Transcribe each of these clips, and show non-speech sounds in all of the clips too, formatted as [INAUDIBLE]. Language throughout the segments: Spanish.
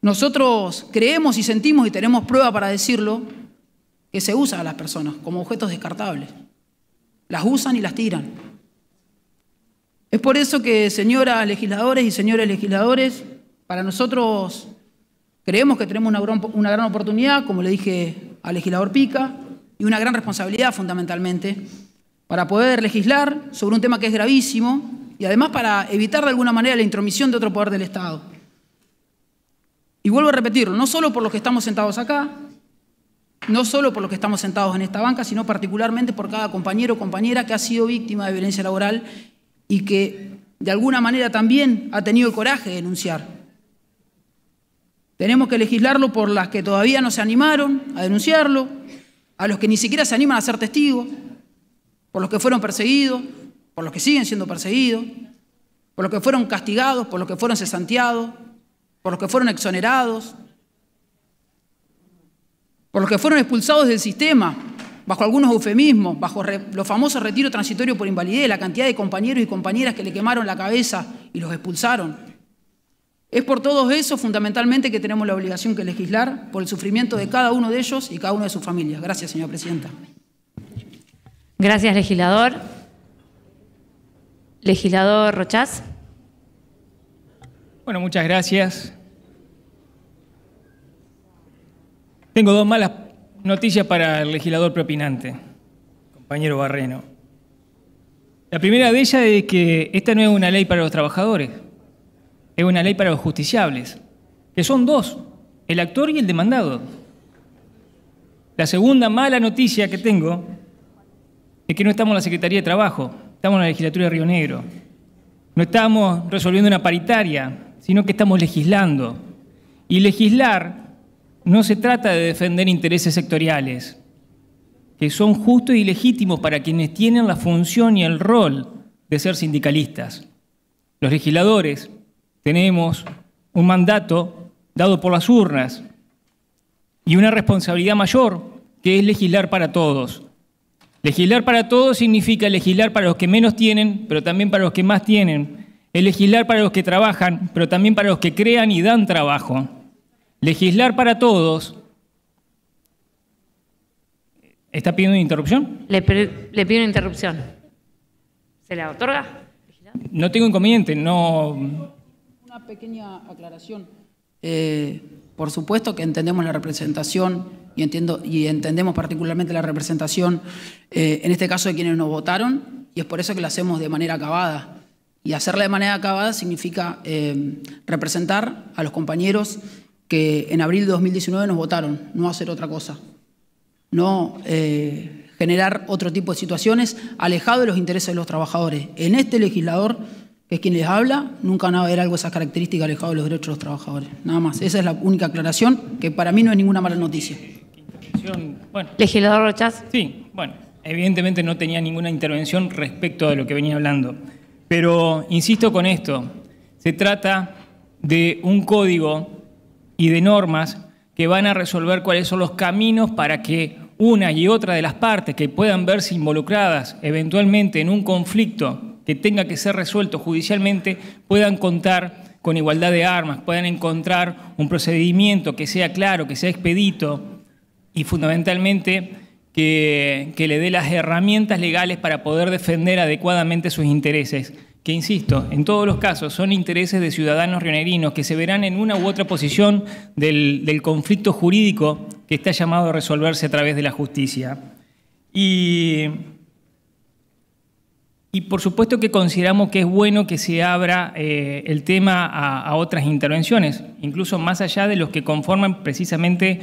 nosotros creemos y sentimos y tenemos prueba para decirlo, que se usa a las personas como objetos descartables. Las usan y las tiran. Es por eso que, señoras legisladores y señores legisladores, para nosotros creemos que tenemos una gran, una gran oportunidad, como le dije al legislador Pica, y una gran responsabilidad fundamentalmente, para poder legislar sobre un tema que es gravísimo, y además para evitar de alguna manera la intromisión de otro poder del Estado. Y vuelvo a repetirlo, no solo por los que estamos sentados acá, no solo por los que estamos sentados en esta banca, sino particularmente por cada compañero o compañera que ha sido víctima de violencia laboral y que de alguna manera también ha tenido el coraje de denunciar. Tenemos que legislarlo por las que todavía no se animaron a denunciarlo, a los que ni siquiera se animan a ser testigos, por los que fueron perseguidos, por los que siguen siendo perseguidos, por los que fueron castigados, por los que fueron cesanteados, por los que fueron exonerados, por los que fueron expulsados del sistema, bajo algunos eufemismos, bajo los famosos retiros transitorio por invalidez, la cantidad de compañeros y compañeras que le quemaron la cabeza y los expulsaron. Es por todo eso, fundamentalmente que tenemos la obligación que legislar por el sufrimiento de cada uno de ellos y cada uno de sus familias. Gracias, señora presidenta. Gracias, legislador. Legislador Rochaz. Bueno, muchas gracias. Tengo dos malas noticias para el legislador propinante, compañero Barreno. La primera de ellas es que esta no es una ley para los trabajadores, es una ley para los justiciables, que son dos, el actor y el demandado. La segunda mala noticia que tengo es que no estamos en la Secretaría de Trabajo, Estamos en la legislatura de Río Negro. No estamos resolviendo una paritaria, sino que estamos legislando. Y legislar no se trata de defender intereses sectoriales, que son justos y legítimos para quienes tienen la función y el rol de ser sindicalistas. Los legisladores tenemos un mandato dado por las urnas y una responsabilidad mayor que es legislar para todos. Legislar para todos significa legislar para los que menos tienen, pero también para los que más tienen. Es legislar para los que trabajan, pero también para los que crean y dan trabajo. Legislar para todos. ¿Está pidiendo una interrupción? Le, pido una interrupción. ¿Se la otorga? No tengo inconveniente, no. Una pequeña aclaración. Eh, por supuesto que entendemos la representación y, entiendo, y entendemos particularmente la representación, eh, en este caso, de quienes nos votaron, y es por eso que la hacemos de manera acabada. Y hacerla de manera acabada significa eh, representar a los compañeros que en abril de 2019 nos votaron, no hacer otra cosa, no eh, generar otro tipo de situaciones alejado de los intereses de los trabajadores. En este legislador, que es quien les habla, nunca va a haber algo de esas características alejado de los derechos de los trabajadores. Nada más, esa es la única aclaración, que para mí no es ninguna mala noticia. Bueno. ¿Legislador Rochas? Sí, bueno, evidentemente no tenía ninguna intervención respecto de lo que venía hablando. Pero insisto con esto, se trata de un código y de normas que van a resolver cuáles son los caminos para que una y otra de las partes que puedan verse involucradas eventualmente en un conflicto que tenga que ser resuelto judicialmente puedan contar con igualdad de armas, puedan encontrar un procedimiento que sea claro, que sea expedito, y fundamentalmente que, le dé las herramientas legales para poder defender adecuadamente sus intereses, que insisto, en todos los casos son intereses de ciudadanos rionegrinos que se verán en una u otra posición del, conflicto jurídico que está llamado a resolverse a través de la justicia. Y, por supuesto que consideramos que es bueno que se abra eh, el tema a otras intervenciones, incluso más allá de los que conforman precisamente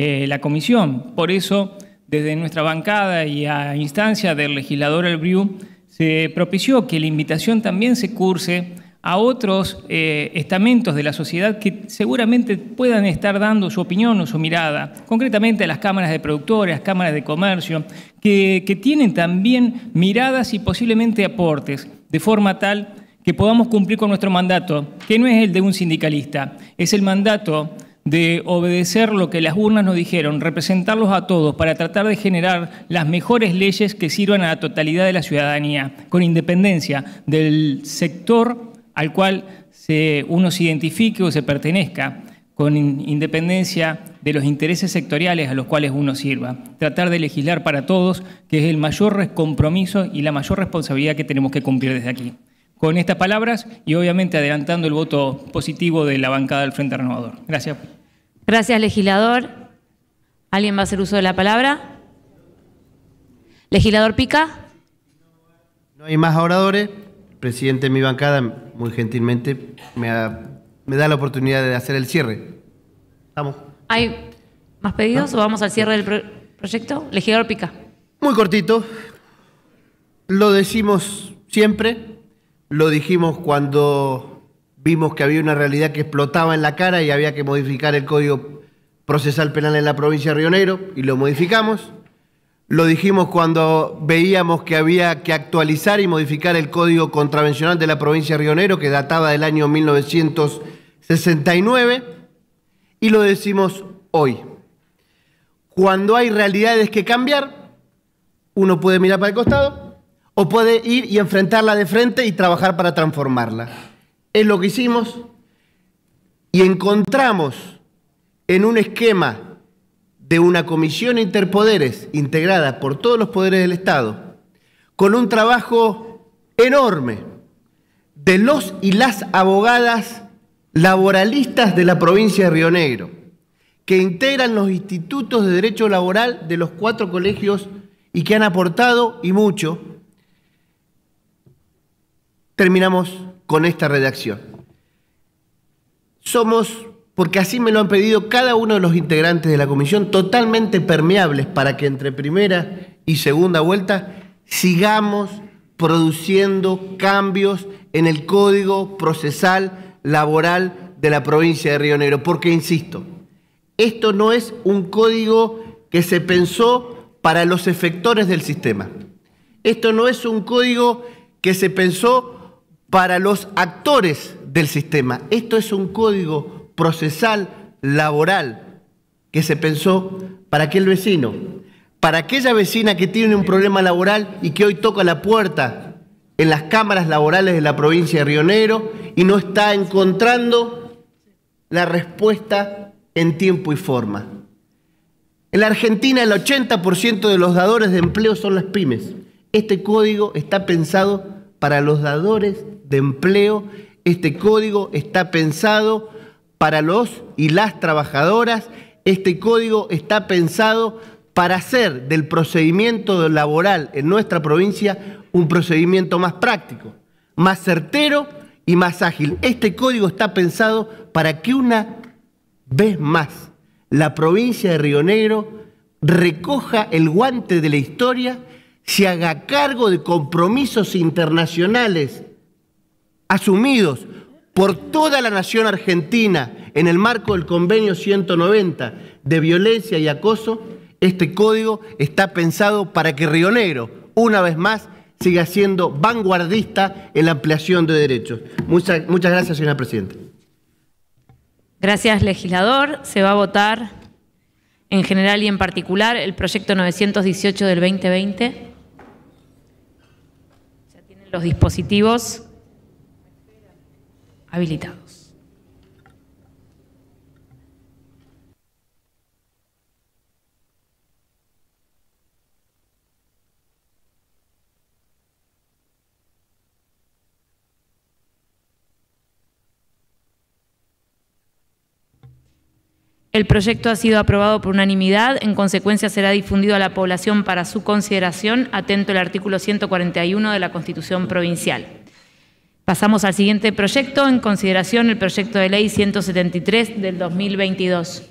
eh, la comisión. Por eso, desde nuestra bancada y a instancia del legislador Albriu, se propició que la invitación también se curse a otros eh, estamentos de la sociedad que seguramente puedan estar dando su opinión o su mirada, concretamente a las cámaras de productores, cámaras de comercio, que, que tienen también miradas y posiblemente aportes, de forma tal que podamos cumplir con nuestro mandato, que no es el de un sindicalista, es el mandato de obedecer lo que las urnas nos dijeron, representarlos a todos para tratar de generar las mejores leyes que sirvan a la totalidad de la ciudadanía, con independencia del sector al cual se, uno se identifique o se pertenezca, con independencia de los intereses sectoriales a los cuales uno sirva. Tratar de legislar para todos, que es el mayor compromiso y la mayor responsabilidad que tenemos que cumplir desde aquí con estas palabras y obviamente adelantando el voto positivo de la bancada del Frente Renovador. Gracias. Gracias, legislador. ¿Alguien va a hacer uso de la palabra? Legislador Pica. No hay más oradores. El presidente de mi bancada, muy gentilmente, me, da la oportunidad de hacer el cierre. Vamos. ¿Hay más pedidos o vamos al cierre del proyecto? Legislador Pica. Muy cortito. Lo decimos siempre lo dijimos cuando vimos que había una realidad que explotaba en la cara y había que modificar el código procesal penal en la provincia de Río y lo modificamos. Lo dijimos cuando veíamos que había que actualizar y modificar el código contravencional de la provincia de Río que databa del año 1969 y lo decimos hoy. Cuando hay realidades que cambiar, uno puede mirar para el costado o puede ir y enfrentarla de frente y trabajar para transformarla. Es lo que hicimos y encontramos en un esquema de una comisión interpoderes integrada por todos los poderes del Estado, con un trabajo enorme de los y las abogadas laboralistas de la provincia de Río Negro, que integran los institutos de derecho laboral de los cuatro colegios y que han aportado, y mucho, terminamos con esta redacción. Somos, porque así me lo han pedido cada uno de los integrantes de la comisión, totalmente permeables para que entre primera y segunda vuelta sigamos produciendo cambios en el código procesal laboral de la provincia de Río Negro. Porque, insisto, esto no es un código que se pensó para los efectores del sistema. Esto no es un código que se pensó para los actores del sistema. Esto es un código procesal laboral que se pensó para aquel vecino, para aquella vecina que tiene un problema laboral y que hoy toca la puerta en las cámaras laborales de la provincia de Rionero y no está encontrando la respuesta en tiempo y forma. En la Argentina el 80% de los dadores de empleo son las pymes. Este código está pensado para los dadores de empleo. Este código está pensado para los y las trabajadoras. Este código está pensado para hacer del procedimiento laboral en nuestra provincia un procedimiento más práctico, más certero y más ágil. Este código está pensado para que una vez más la provincia de Río Negro recoja el guante de la historia se haga cargo de compromisos internacionales asumidos por toda la nación argentina en el marco del convenio 190 de violencia y acoso, este código está pensado para que Río Negro, una vez más, siga siendo vanguardista en la ampliación de derechos. Muchas, muchas gracias, señora Presidenta. Gracias, legislador. Se va a votar en general y en particular el proyecto 918 del 2020 los dispositivos habilitados. El proyecto ha sido aprobado por unanimidad, en consecuencia será difundido a la población para su consideración, atento al artículo 141 de la Constitución Provincial. Pasamos al siguiente proyecto, en consideración el proyecto de ley 173 del 2022.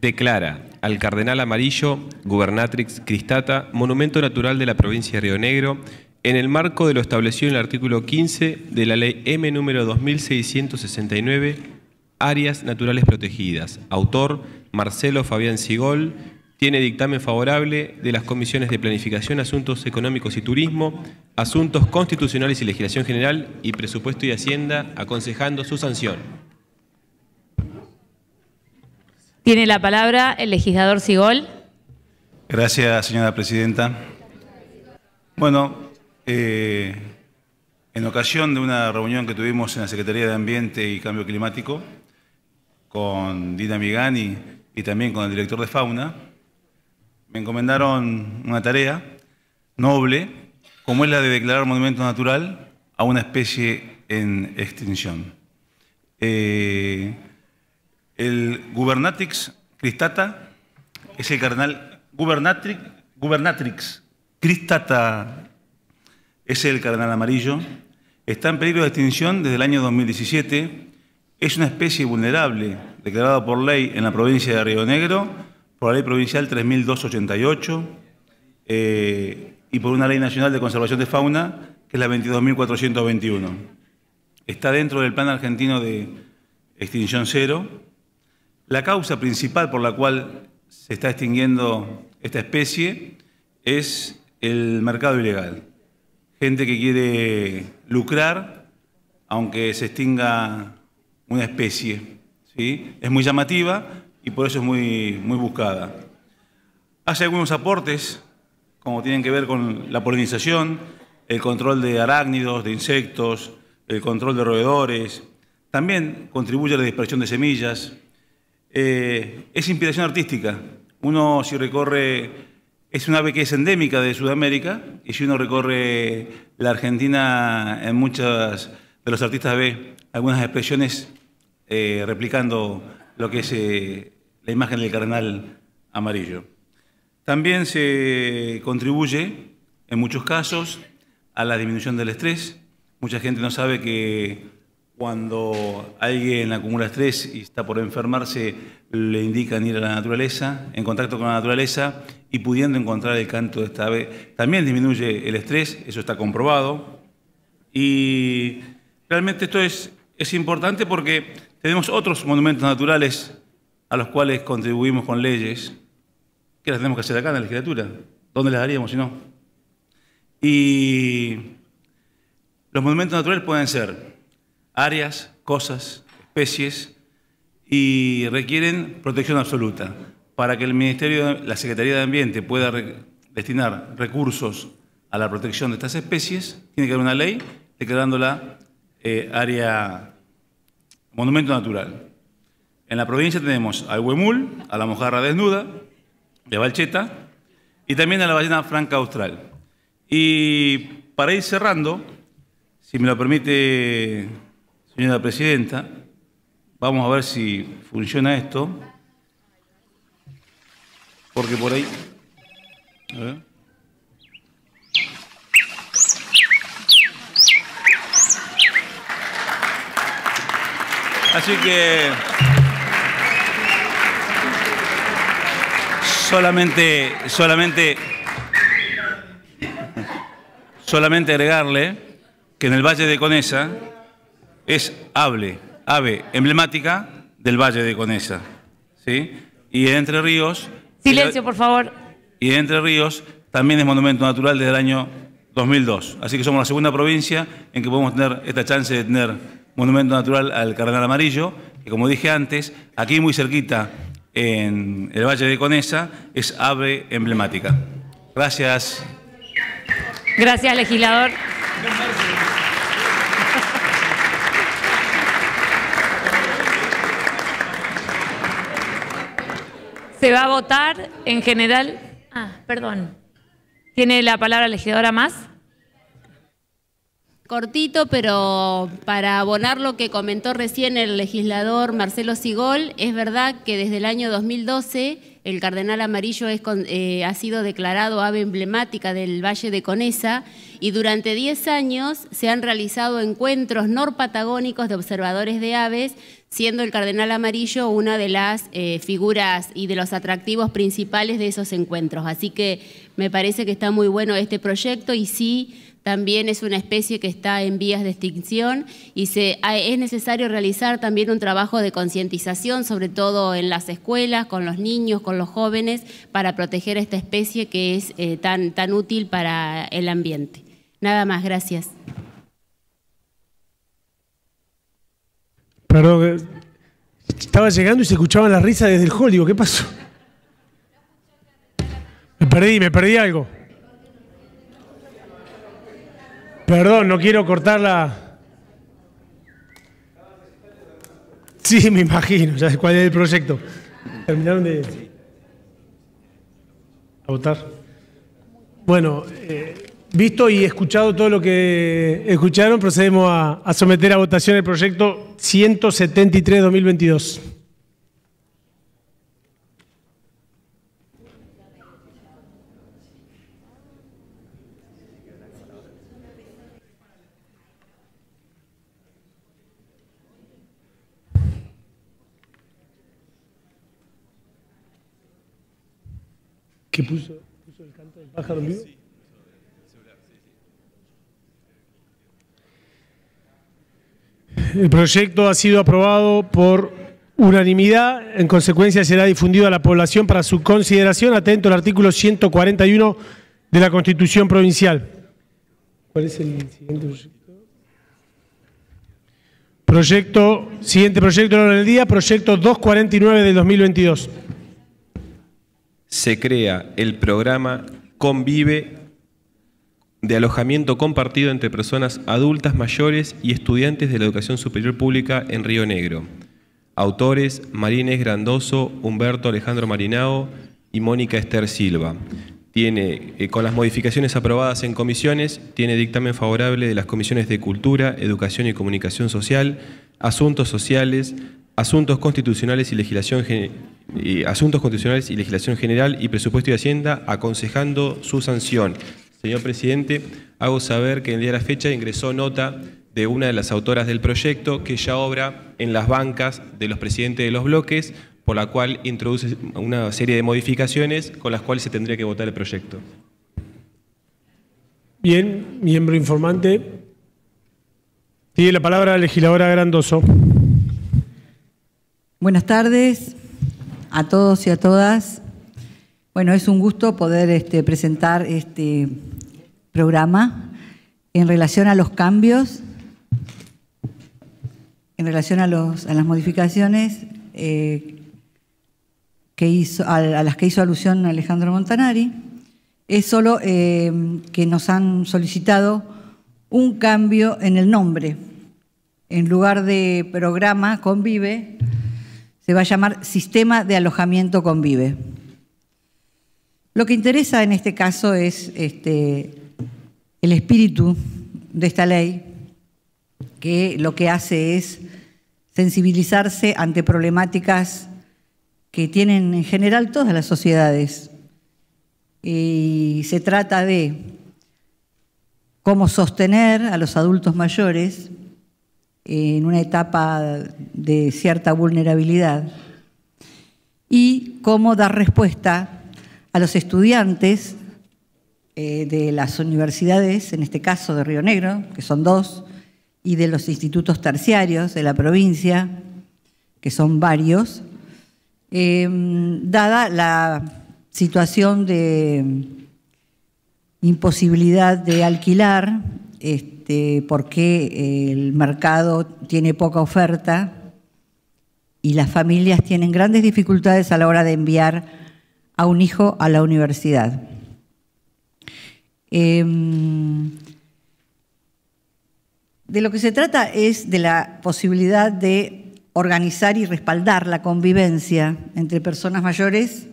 Declara al Cardenal Amarillo, Gubernatrix Cristata, Monumento Natural de la Provincia de Río Negro, en el marco de lo establecido en el artículo 15 de la Ley M número 2669 Áreas Naturales Protegidas. Autor Marcelo Fabián Sigol. Tiene dictamen favorable de las comisiones de Planificación, Asuntos Económicos y Turismo, Asuntos Constitucionales y Legislación General y Presupuesto y Hacienda, aconsejando su sanción. Tiene la palabra el legislador Sigol. Gracias, señora presidenta. Bueno, eh, en ocasión de una reunión que tuvimos en la Secretaría de Ambiente y Cambio Climático, con Dina Migani y también con el director de Fauna, me encomendaron una tarea noble, como es la de declarar monumento natural a una especie en extinción. Eh, el Gubernatrix cristata es el cardenal Gubernatrix, Gubernatrix cristata es el cardenal amarillo. Está en peligro de extinción desde el año 2017 es una especie vulnerable declarada por ley en la provincia de Río Negro, por la ley provincial 3288 eh, y por una ley nacional de conservación de fauna, que es la 22.421. Está dentro del Plan Argentino de Extinción Cero. La causa principal por la cual se está extinguiendo esta especie es el mercado ilegal. Gente que quiere lucrar, aunque se extinga una especie. ¿sí? Es muy llamativa y por eso es muy, muy buscada. Hace algunos aportes, como tienen que ver con la polinización, el control de arácnidos, de insectos, el control de roedores. También contribuye a la dispersión de semillas. Eh, es inspiración artística. Uno si recorre, es una ave que es endémica de Sudamérica y si uno recorre la Argentina en muchas de los artistas ve algunas expresiones eh, replicando lo que es eh, la imagen del carnal amarillo. También se contribuye, en muchos casos, a la disminución del estrés. Mucha gente no sabe que cuando alguien acumula estrés y está por enfermarse, le indican ir a la naturaleza, en contacto con la naturaleza y pudiendo encontrar el canto de esta ave. También disminuye el estrés, eso está comprobado. Y Realmente esto es, es importante porque tenemos otros monumentos naturales a los cuales contribuimos con leyes, que las tenemos que hacer acá en la legislatura. ¿Dónde las haríamos si no? Y los monumentos naturales pueden ser áreas, cosas, especies, y requieren protección absoluta. Para que el Ministerio, la Secretaría de Ambiente pueda destinar recursos a la protección de estas especies, tiene que haber una ley declarándola eh, área monumento natural. En la provincia tenemos al huemul, a la mojarra desnuda, de Valcheta, y también a la ballena franca austral. Y para ir cerrando, si me lo permite, señora presidenta, vamos a ver si funciona esto, porque por ahí... A ver. Así que solamente, solamente, solamente agregarle que en el Valle de Conesa es hable, ave emblemática del Valle de Conesa. ¿sí? Y Entre Ríos. Silencio, por favor. Y Entre Ríos también es monumento natural desde el año 2002. Así que somos la segunda provincia en que podemos tener esta chance de tener monumento natural al Cardenal Amarillo, que como dije antes, aquí muy cerquita, en el Valle de Conesa, es ave emblemática. Gracias. Gracias, legislador. Se va a votar en general. Ah, perdón. ¿Tiene la palabra legisladora más? Cortito, pero para abonar lo que comentó recién el legislador Marcelo Sigol, es verdad que desde el año 2012 el cardenal amarillo es, eh, ha sido declarado ave emblemática del Valle de Conesa y durante 10 años se han realizado encuentros norpatagónicos de observadores de aves siendo el cardenal amarillo una de las eh, figuras y de los atractivos principales de esos encuentros. Así que me parece que está muy bueno este proyecto y sí, también es una especie que está en vías de extinción y es necesario realizar también un trabajo de concientización, sobre todo en las escuelas, con los niños, con los jóvenes, para proteger esta especie que es eh, tan, tan útil para el ambiente. Nada más, gracias. Perdón, eh, estaba llegando y se escuchaban las risa desde el hall. Digo, ¿qué pasó? Me perdí, me perdí algo. Perdón, no quiero cortar la. Sí, me imagino, ya cuál es el proyecto. Terminaron de. A votar. Bueno. Eh, Visto y escuchado todo lo que escucharon, procedemos a, someter a votación el proyecto 173-2022. ¿Qué puso? el canto del pájaro El proyecto ha sido aprobado por unanimidad. En consecuencia, será difundido a la población para su consideración, atento al artículo 141 de la Constitución Provincial. ¿Cuál es el siguiente proyecto? Proyecto, siguiente proyecto del orden del día, proyecto 249 del 2022. Se crea el programa Convive de alojamiento compartido entre personas adultas mayores y estudiantes de la educación superior pública en Río Negro. Autores Marínez Grandoso, Humberto Alejandro Marinao y Mónica Esther Silva. Tiene, eh, con las modificaciones aprobadas en comisiones, tiene dictamen favorable de las comisiones de Cultura, Educación y Comunicación Social, Asuntos Sociales, Asuntos Constitucionales y Legislación, Asuntos Constitucionales y Legislación General y Presupuesto y Hacienda, aconsejando su sanción. Señor presidente, hago saber que en el día de la fecha ingresó nota de una de las autoras del proyecto que ya obra en las bancas de los presidentes de los bloques, por la cual introduce una serie de modificaciones con las cuales se tendría que votar el proyecto. Bien, miembro informante. Tiene la palabra la legisladora Grandoso. Buenas tardes a todos y a todas. Bueno, es un gusto poder este, presentar este programa en relación a los cambios, en relación a, las modificaciones eh, a, las que hizo alusión Alejandro Montanari. Es solo eh, que nos han solicitado un cambio en el nombre. En lugar de programa Convive, se va a llamar Sistema de Alojamiento Convive. Lo que interesa en este caso es este, el espíritu de esta ley, que lo que hace es sensibilizarse ante problemáticas que tienen en general todas las sociedades. Y se trata de cómo sostener a los adultos mayores en una etapa de cierta vulnerabilidad y cómo dar respuesta a los estudiantes eh, de las universidades, en este caso de Río Negro, que son dos, y de los institutos terciarios de la provincia, que son varios, eh, dada la situación de imposibilidad de alquilar, este, porque eh, el mercado tiene poca oferta y las familias tienen grandes dificultades a la hora de enviar a un hijo a la universidad. Em, de lo que se trata es de la posibilidad de organizar y respaldar la convivencia entre personas mayores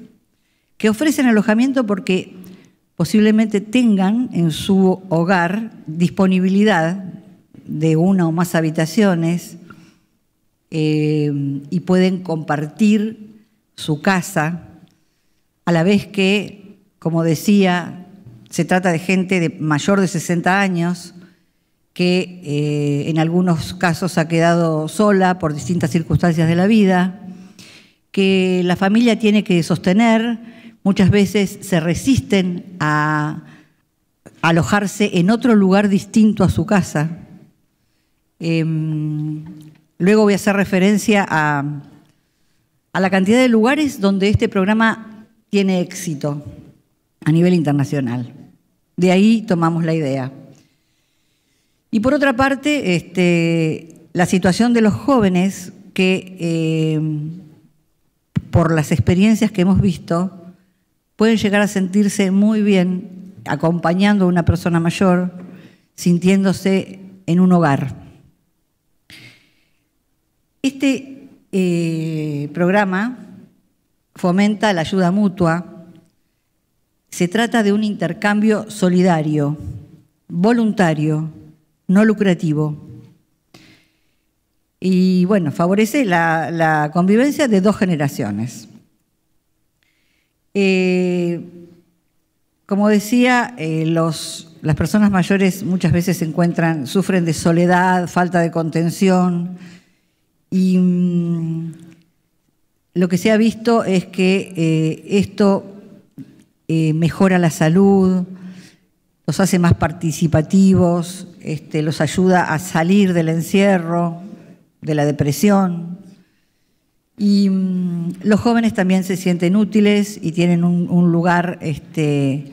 que ofrecen alojamiento porque posiblemente tengan en su hogar disponibilidad de una o más habitaciones em, y pueden compartir su casa a la vez que, como decía, se trata de gente de mayor de 60 años que eh, en algunos casos ha quedado sola por distintas circunstancias de la vida, que la familia tiene que sostener, muchas veces se resisten a alojarse en otro lugar distinto a su casa. Em, luego voy a hacer referencia a, a la cantidad de lugares donde este programa tiene éxito a nivel internacional. De ahí tomamos la idea. Y por otra parte, este, la situación de los jóvenes que, eh, por las experiencias que hemos visto, pueden llegar a sentirse muy bien acompañando a una persona mayor, sintiéndose en un hogar. Este eh, programa fomenta la ayuda mutua. Se trata de un intercambio solidario, voluntario, no lucrativo. Y bueno, favorece la, convivencia de dos generaciones. Eh, como decía, eh, las personas mayores muchas veces se encuentran, sufren de soledad, falta de contención y mm, lo que se ha visto es que eh, esto eh, mejora la salud, los hace más participativos, este, los ayuda a salir del encierro, de la depresión. Y mm, los jóvenes también se sienten útiles y tienen un, lugar este,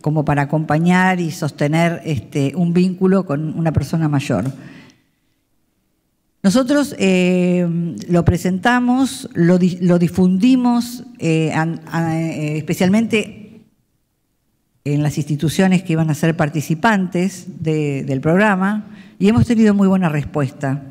como para acompañar y sostener este, un vínculo con una persona mayor. Nosotros eh, lo presentamos, lo, difundimos, eh, eh, especialmente en las instituciones que iban a ser participantes del programa, y hemos tenido muy buena respuesta.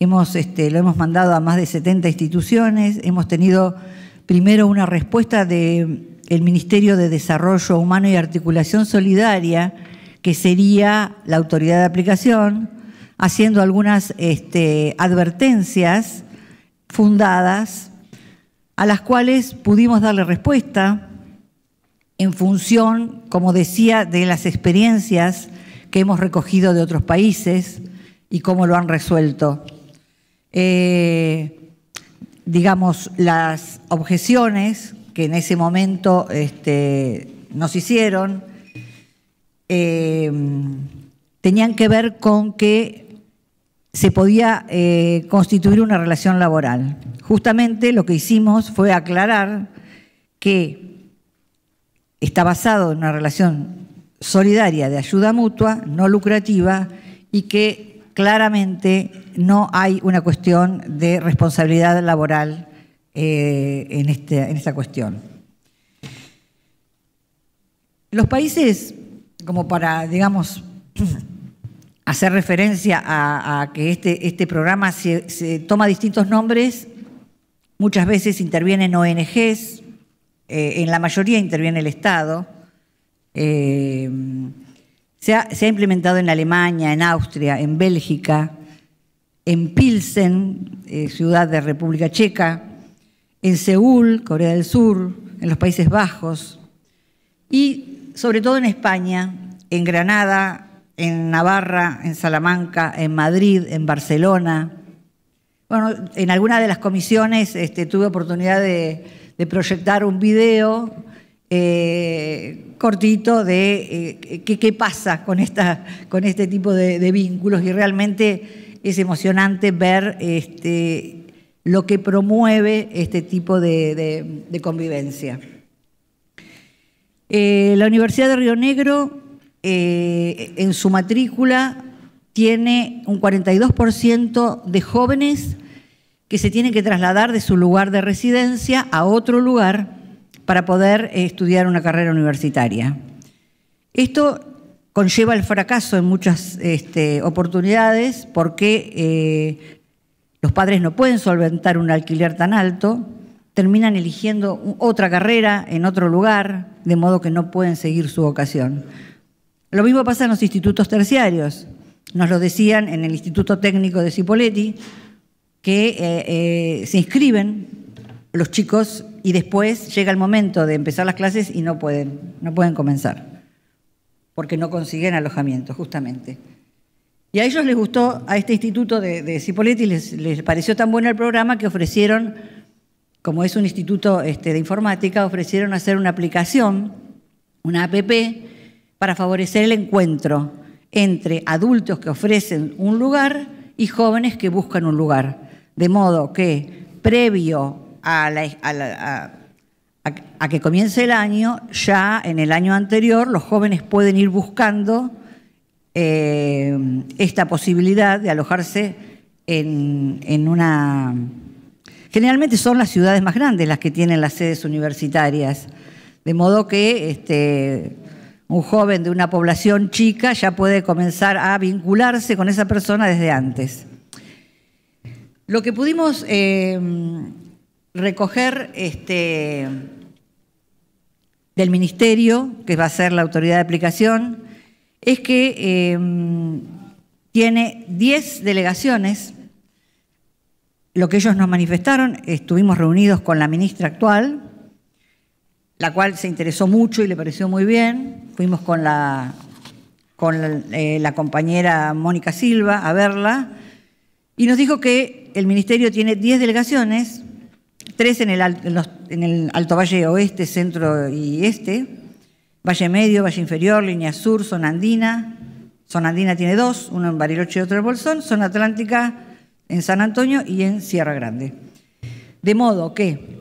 Hemos, este, lo hemos mandado a más de 70 instituciones, hemos tenido primero una respuesta del Ministerio de Desarrollo Humano y Articulación Solidaria, que sería la autoridad de aplicación, haciendo algunas este, advertencias fundadas a las cuales pudimos darle respuesta en función, como decía, de las experiencias que hemos recogido de otros países y cómo lo han resuelto. Eh, digamos, las objeciones que en ese momento este, nos hicieron eh, tenían que ver con que se podía eh, constituir una relación laboral. Justamente lo que hicimos fue aclarar que está basado en una relación solidaria de ayuda mutua, no lucrativa, y que claramente no hay una cuestión de responsabilidad laboral eh, este, en esta cuestión. Los países, como para, digamos, [CLEARS THROAT] hacer referencia a, que este, este programa se, toma distintos nombres, muchas veces intervienen ONGs, eh, en la mayoría interviene el Estado. Eh, se, ha, implementado en Alemania, en Austria, en Bélgica, en Pilsen, eh, ciudad de República Checa, en Seúl, Corea del Sur, en los Países Bajos y sobre todo en España, en Granada, en Navarra, en Salamanca, en Madrid, en Barcelona. Bueno, en alguna de las comisiones este, tuve oportunidad de, proyectar un video eh, cortito de eh, qué, pasa con, esta, con este tipo de, vínculos y realmente es emocionante ver este, lo que promueve este tipo de, convivencia. Eh, la Universidad de Río Negro eh, en su matrícula tiene un 42% de jóvenes que se tienen que trasladar de su lugar de residencia a otro lugar para poder eh, estudiar una carrera universitaria. Esto conlleva el fracaso en muchas este, oportunidades porque eh, los padres no pueden solventar un alquiler tan alto, terminan eligiendo otra carrera en otro lugar, de modo que no pueden seguir su vocación. Lo mismo pasa en los institutos terciarios. Nos lo decían en el Instituto Técnico de Cipoletti, que eh, eh, se inscriben los chicos y después llega el momento de empezar las clases y no pueden, no pueden comenzar, porque no consiguen alojamiento, justamente. Y a ellos les gustó, a este instituto de, de Cipoletti les, pareció tan bueno el programa que ofrecieron, como es un instituto este, de informática, ofrecieron hacer una aplicación, una app, para favorecer el encuentro entre adultos que ofrecen un lugar y jóvenes que buscan un lugar. De modo que, previo a, que comience el año, ya en el año anterior los jóvenes pueden ir buscando eh, esta posibilidad de alojarse en, en una... Generalmente son las ciudades más grandes las que tienen las sedes universitarias, de modo que este, un joven de una población chica ya puede comenzar a vincularse con esa persona desde antes. Lo que pudimos em, recoger este, del ministerio, que va a ser la autoridad de aplicación, es que em, tiene 10 delegaciones. Lo que ellos nos manifestaron, estuvimos reunidos con la ministra actual, la cual se interesó mucho y le pareció muy bien. Fuimos con la, eh, compañera Mónica Silva a verla y nos dijo que el ministerio tiene 10 delegaciones, 3 en el, en el Alto Valle Oeste, Centro y Este, Valle Medio, Valle Inferior, Línea Sur, Zona Andina. Zona Andina tiene dos, uno en Bariloche y otro en Bolsón, Zona Atlántica en San Antonio y en Sierra Grande. De modo que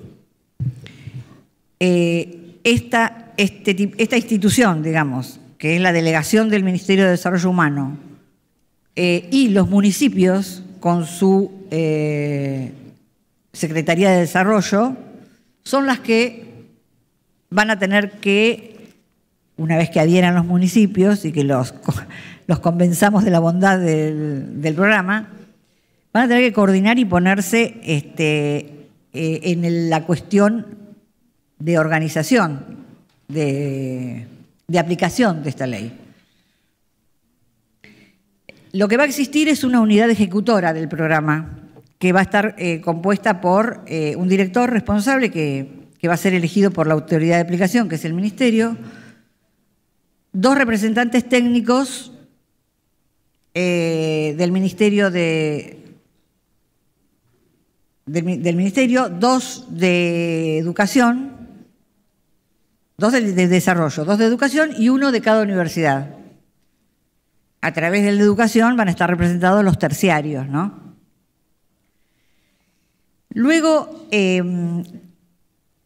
eh, esta, este esta institución, digamos, que es la delegación del Ministerio de Desarrollo Humano, eh, y los municipios con su eh, Secretaría de Desarrollo, son las que van a tener que, una vez que adhieran los municipios y que los, [LAUGHS] los convenzamos de la bondad del, programa, van a tener que coordinar y ponerse este, en la cuestión de organización, de, aplicación de esta ley. Lo que va a existir es una unidad ejecutora del programa que va a estar eh, compuesta por eh, un director responsable que, va a ser elegido por la autoridad de aplicación, que es el Ministerio, dos representantes técnicos eh, del Ministerio de del Ministerio, dos de Educación dos de, desarrollo, dos de educación y uno de cada universidad. A través de la educación van a estar representados los terciarios, ¿no? Luego em,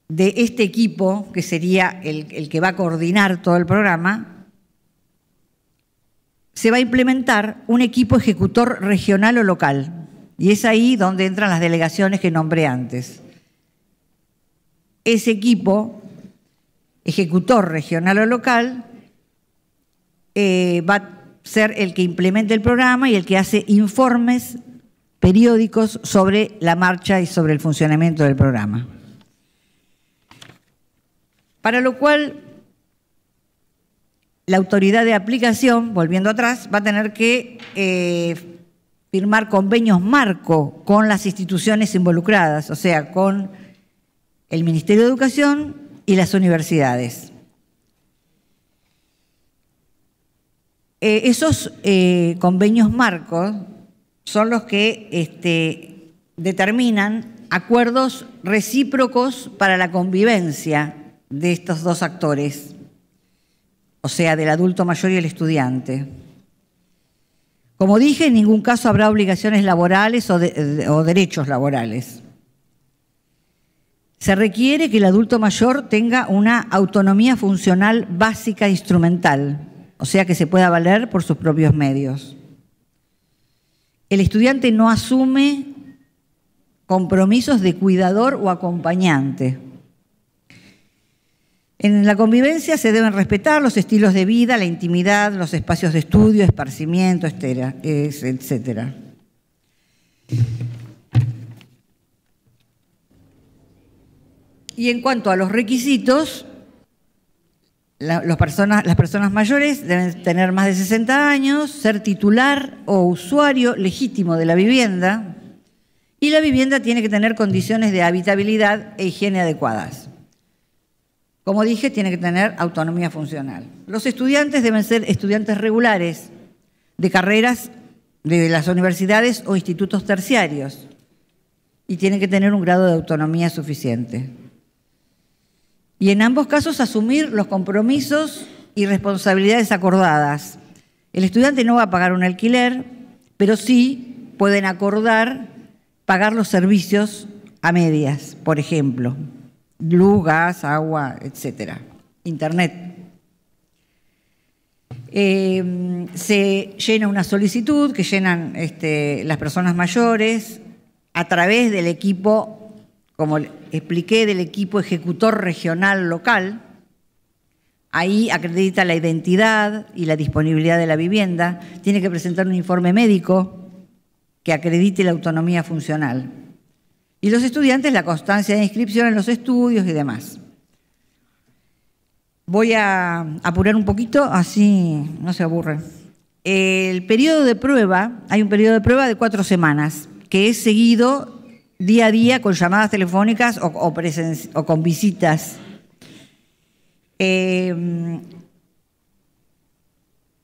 de este equipo, que sería el, el que va a coordinar todo el programa, se va a implementar un equipo ejecutor regional o local. Y es ahí donde entran las delegaciones que nombré antes. Ese equipo ejecutor regional o local eh, va a ser el que implemente el programa y el que hace informes periódicos sobre la marcha y sobre el funcionamiento del programa. Para lo cual, la autoridad de aplicación, volviendo atrás, va a tener que eh, firmar convenios marco con las instituciones involucradas, o sea, con el Ministerio de Educación, y las universidades. Eh, esos eh, convenios marcos son los que este, determinan acuerdos recíprocos para la convivencia de estos dos actores, o sea, del adulto mayor y el estudiante. Como dije, en ningún caso habrá obligaciones laborales o derechos laborales. Se requiere que el adulto mayor tenga una autonomía funcional básica e instrumental, o sea que se pueda valer por sus propios medios. El estudiante no asume compromisos de cuidador o acompañante. En la convivencia se deben respetar los estilos de vida, la intimidad, los espacios de estudio, esparcimiento, etcétera. Y en cuanto a los requisitos, las personas mayores deben tener más de 60 años, ser titular o usuario legítimo de la vivienda y la vivienda tiene que tener condiciones de habitabilidad e higiene adecuadas. Como dije, tiene que tener autonomía funcional. Los estudiantes deben ser estudiantes regulares de carreras de las universidades o institutos terciarios y tienen que tener un grado de autonomía suficiente y en ambos casos asumir los compromisos y responsabilidades acordadas. El estudiante no va a pagar un alquiler, pero sí pueden acordar pagar los servicios a medias, por ejemplo, luz, gas, agua, etcétera, internet. Eh, se llena una solicitud que llenan este, las personas mayores a través del equipo como expliqué, del equipo ejecutor regional local. Ahí acredita la identidad y la disponibilidad de la vivienda. Tiene que presentar un informe médico que acredite la autonomía funcional. Y los estudiantes la constancia de inscripción en los estudios y demás. Voy a apurar un poquito, así no se aburren. El periodo de prueba, hay un periodo de prueba de cuatro semanas, que es seguido día a día con llamadas telefónicas o, con visitas. Em,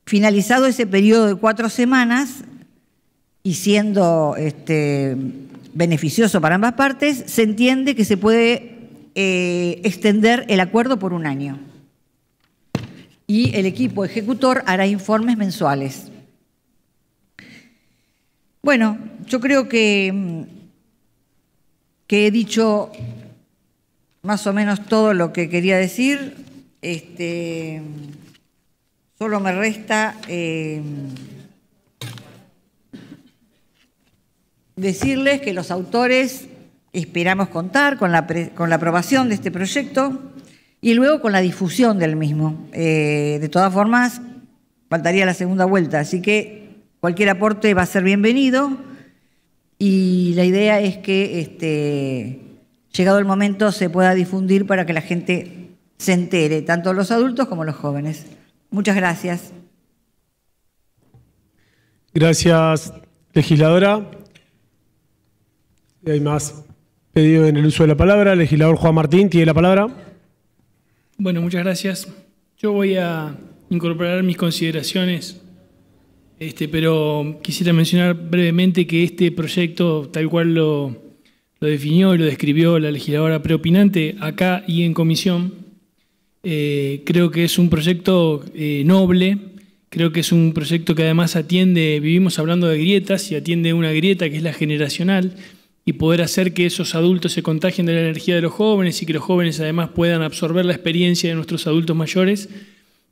finalizado ese periodo de cuatro semanas y siendo este, beneficioso para ambas partes, se entiende que se puede eh, extender el acuerdo por un año. Y el equipo ejecutor hará informes mensuales. Bueno, yo creo que mm, que he dicho más o menos todo lo que quería decir. Este, solo me resta eh, decirles que los autores esperamos contar con la, con la aprobación de este proyecto y luego con la difusión del mismo. Eh, de todas formas, faltaría la segunda vuelta, así que cualquier aporte va a ser bienvenido. Y la idea es que, este, llegado el momento, se pueda difundir para que la gente se entere, tanto los adultos como los jóvenes. Muchas gracias. Gracias, legisladora. Hay más pedido en el uso de la palabra. El legislador Juan Martín tiene la palabra. Bueno, muchas gracias. Yo voy a incorporar mis consideraciones este, pero quisiera mencionar brevemente que este proyecto, tal cual lo, definió y lo describió la legisladora preopinante acá y en comisión, eh, creo que es un proyecto eh, noble, creo que es un proyecto que además atiende, vivimos hablando de grietas y atiende una grieta que es la generacional y poder hacer que esos adultos se contagien de la energía de los jóvenes y que los jóvenes además puedan absorber la experiencia de nuestros adultos mayores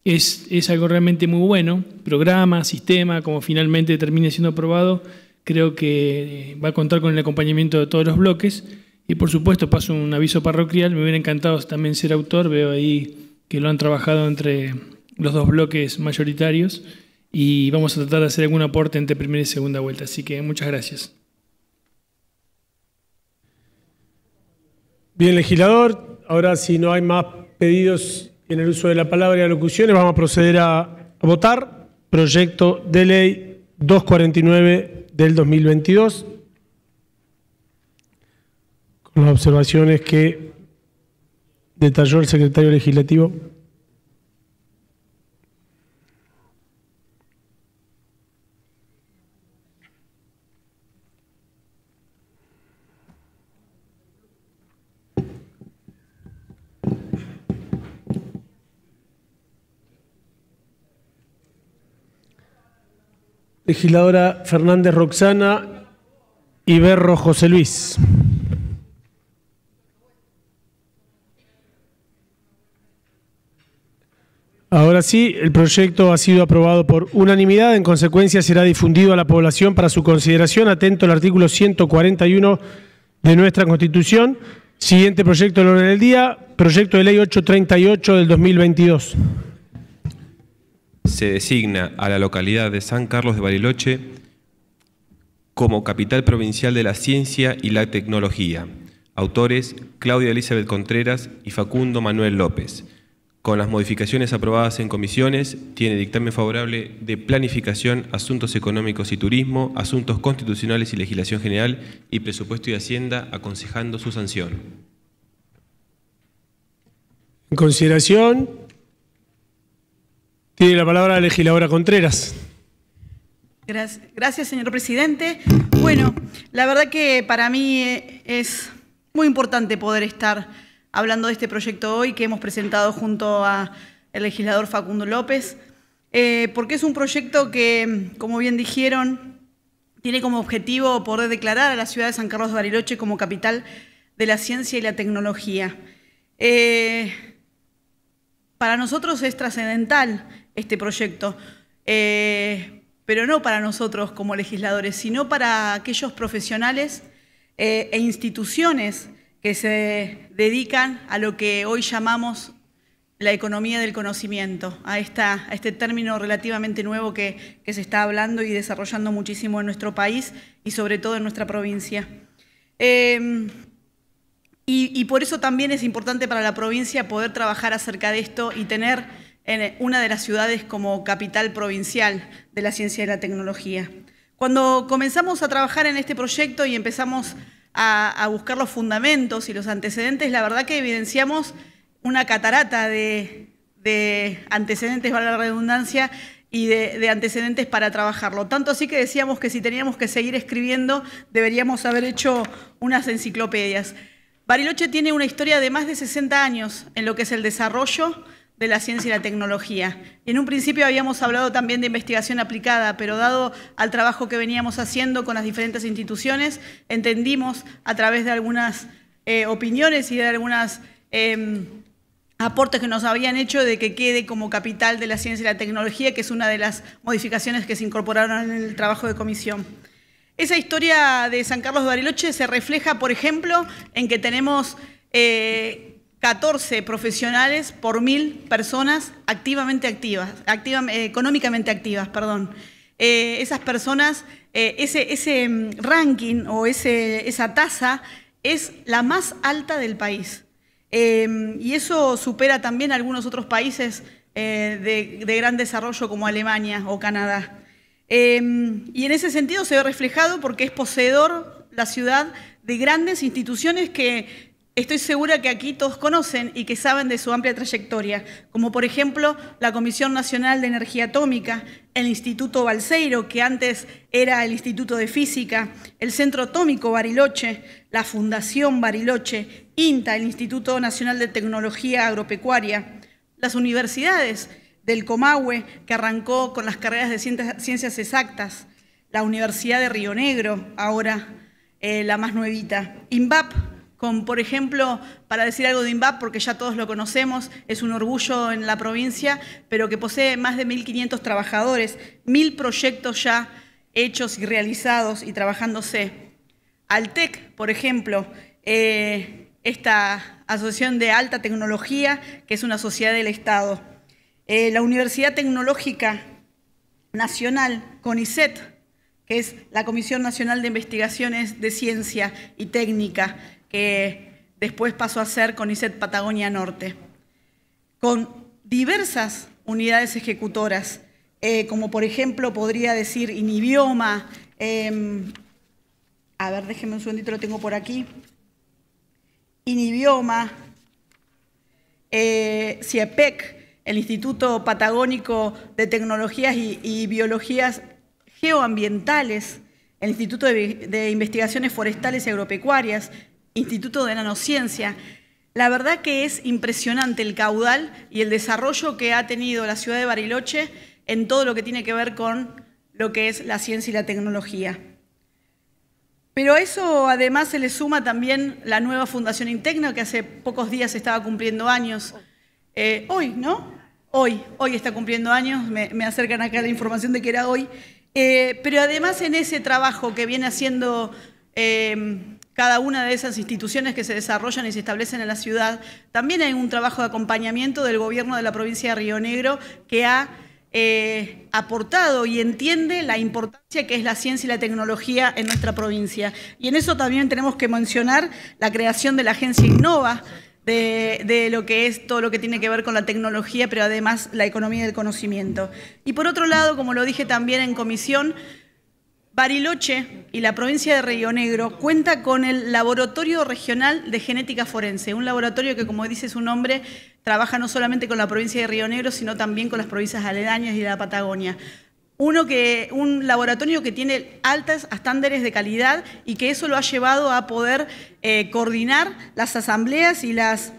es, algo realmente muy bueno. Programa, sistema, como finalmente termine siendo aprobado, creo que eh, va a contar con el acompañamiento de todos los bloques. Y por supuesto, paso un aviso parroquial, me hubiera encantado también ser autor, veo ahí que lo han trabajado entre los dos bloques mayoritarios y vamos a tratar de hacer algún aporte entre primera y segunda vuelta. Así que muchas gracias. Bien, legislador, ahora si no hay más pedidos en el uso de la palabra y alocuciones, vamos a proceder a, votar proyecto de ley 249 del 2022, con las observaciones que detalló el secretario legislativo. Legisladora Fernández Roxana y Berro José Luis. Ahora sí, el proyecto ha sido aprobado por unanimidad, en consecuencia será difundido a la población para su consideración, atento al artículo 141 de nuestra Constitución. Siguiente proyecto del orden del día, proyecto de ley 838 del 2022 se designa a la localidad de San Carlos de Bariloche como capital provincial de la ciencia y la tecnología. Autores Claudia Elizabeth Contreras y Facundo Manuel López. Con las modificaciones aprobadas en comisiones, tiene dictamen favorable de Planificación, Asuntos Económicos y Turismo, Asuntos Constitucionales y Legislación General y Presupuesto y Hacienda, aconsejando su sanción. En consideración, tiene la palabra la legisladora Contreras. Gracias, señor presidente. Bueno, la verdad que para mí eh, es muy importante poder estar hablando de este proyecto hoy que hemos presentado junto al legislador Facundo López, eh, porque es un proyecto que, como bien dijeron, tiene como objetivo poder declarar a la ciudad de San Carlos de Bariloche como capital de la ciencia y la tecnología. Eh, para nosotros es trascendental este proyecto. Eh, pero no para nosotros como legisladores, sino para aquellos profesionales eh, e instituciones que se dedican a lo que hoy llamamos la economía del conocimiento, a, esta, este término relativamente nuevo que, se está hablando y desarrollando muchísimo en nuestro país y sobre todo en nuestra provincia. Eh, y por eso también es importante para la provincia poder trabajar acerca de esto y tener en una de las ciudades como capital provincial de la ciencia y la tecnología. Cuando comenzamos a trabajar en este proyecto y empezamos a, buscar los fundamentos y los antecedentes, la verdad que evidenciamos una catarata de, antecedentes, para la redundancia, y de, de, antecedentes para trabajarlo. Tanto así que decíamos que si teníamos que seguir escribiendo, deberíamos haber hecho unas enciclopedias. Bariloche tiene una historia de más de 60 años en lo que es el desarrollo de la ciencia y la tecnología. En un principio habíamos hablado también de investigación aplicada, pero dado al trabajo que veníamos haciendo con las diferentes instituciones, entendimos a través de algunas eh, opiniones y de algunos em, aportes que nos habían hecho de que quede como capital de la ciencia y la tecnología, que es una de las modificaciones que se incorporaron en el trabajo de comisión. Esa historia de San Carlos de Bariloche se refleja, por ejemplo, en que tenemos... Eh, 14 profesionales por mil personas activamente activas, eh, económicamente activas, perdón. Eh, esas personas, eh, ese, mm, ranking o esa tasa es la más alta del país. Em, y eso supera también algunos otros países de, gran desarrollo como Alemania o Canadá. Em, y en ese sentido se ve reflejado porque es poseedor la ciudad de grandes instituciones que Estoy segura que aquí todos conocen y que saben de su amplia trayectoria, como por ejemplo la Comisión Nacional de Energía Atómica, el Instituto Balseiro, que antes era el Instituto de Física, el Centro Atómico Bariloche, la Fundación Bariloche, INTA, el Instituto Nacional de Tecnología Agropecuaria, las universidades del Comahue, que arrancó con las carreras de ciencias exactas, la Universidad de Río Negro, ahora eh, la más nuevita, INVAP, con, por ejemplo, para decir algo de INVAP, porque ya todos lo conocemos, es un orgullo en la provincia, pero que posee más de 1.500 trabajadores, 1.000 proyectos ya hechos y realizados y trabajándose. Altec, por ejemplo, eh, esta asociación de alta tecnología, que es una sociedad del Estado. Eh, la Universidad Tecnológica Nacional, CONICET, que es la Comisión Nacional de Investigaciones de Ciencia y Técnica que después pasó a ser CONICET Patagonia Norte, con diversas unidades ejecutoras, eh, como por ejemplo podría decir Inibioma, em, a ver, déjeme un segundito, lo tengo por aquí, Inibioma, CIEPEC, eh, e e el Instituto Patagónico de Tecnologías y, Biologías Geoambientales, el Instituto de Investigaciones Forestales y Agropecuarias, Instituto de Nanociencia. La verdad que es impresionante el caudal y el desarrollo que ha tenido la ciudad de Bariloche en todo lo que tiene que ver con lo que es la ciencia y la tecnología. Pero a eso además se le suma también la nueva Fundación Interna que hace pocos días estaba cumpliendo años. Eh, hoy, ¿no? Hoy, hoy está cumpliendo años, me, me acercan acá la información de que era hoy. Eh, pero además en ese trabajo que viene haciendo eh, cada una de esas instituciones que se desarrollan y se establecen en la ciudad, también hay un trabajo de acompañamiento del gobierno de la provincia de Río Negro que ha eh, aportado y entiende la importancia que es la ciencia y la tecnología en nuestra provincia. Y en eso también tenemos que mencionar la creación de la agencia Innova, de, de, lo que es todo lo que tiene que ver con la tecnología, pero además la economía del conocimiento. Y por otro lado, como lo dije también en comisión, Bariloche y la provincia de Río Negro cuenta con el Laboratorio Regional de Genética Forense, un laboratorio que, como dice su nombre, trabaja no solamente con la provincia de Río Negro, sino también con las provincias aledañas y de la Patagonia. Uno que, un laboratorio que tiene altas estándares de calidad y que eso lo ha llevado a poder eh, coordinar las asambleas y las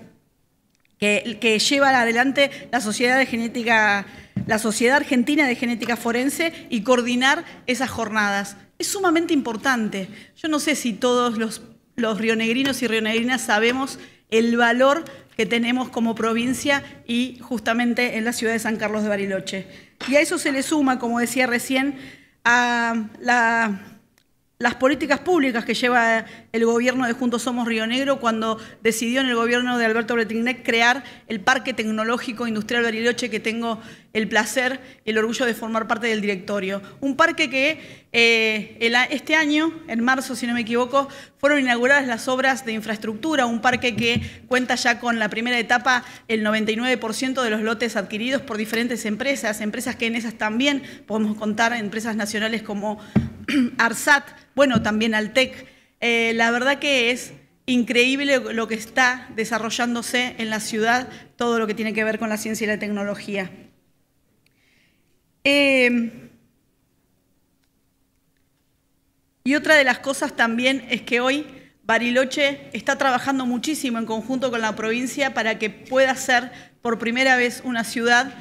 que, que lleva adelante la Sociedad de Genética la Sociedad Argentina de Genética Forense y coordinar esas jornadas. Es sumamente importante. Yo no sé si todos los, los rionegrinos y rionegrinas sabemos el valor que tenemos como provincia y justamente en la ciudad de San Carlos de Bariloche. Y a eso se le suma, como decía recién, a la las políticas públicas que lleva el gobierno de Juntos Somos Río Negro cuando decidió en el gobierno de Alberto Bretignac crear el Parque Tecnológico Industrial Bariloche que tengo el placer y el orgullo de formar parte del directorio. Un parque que eh, este año, en marzo si no me equivoco, fueron inauguradas las obras de infraestructura, un parque que cuenta ya con la primera etapa el 99% de los lotes adquiridos por diferentes empresas, empresas que en esas también podemos contar, empresas nacionales como [CLEARS THROAT] ARSAT, bueno, también al TEC. Eh, la verdad que es increíble lo que está desarrollándose en la ciudad, todo lo que tiene que ver con la ciencia y la tecnología. Em, y otra de las cosas también es que hoy Bariloche está trabajando muchísimo en conjunto con la provincia para que pueda ser por primera vez una ciudad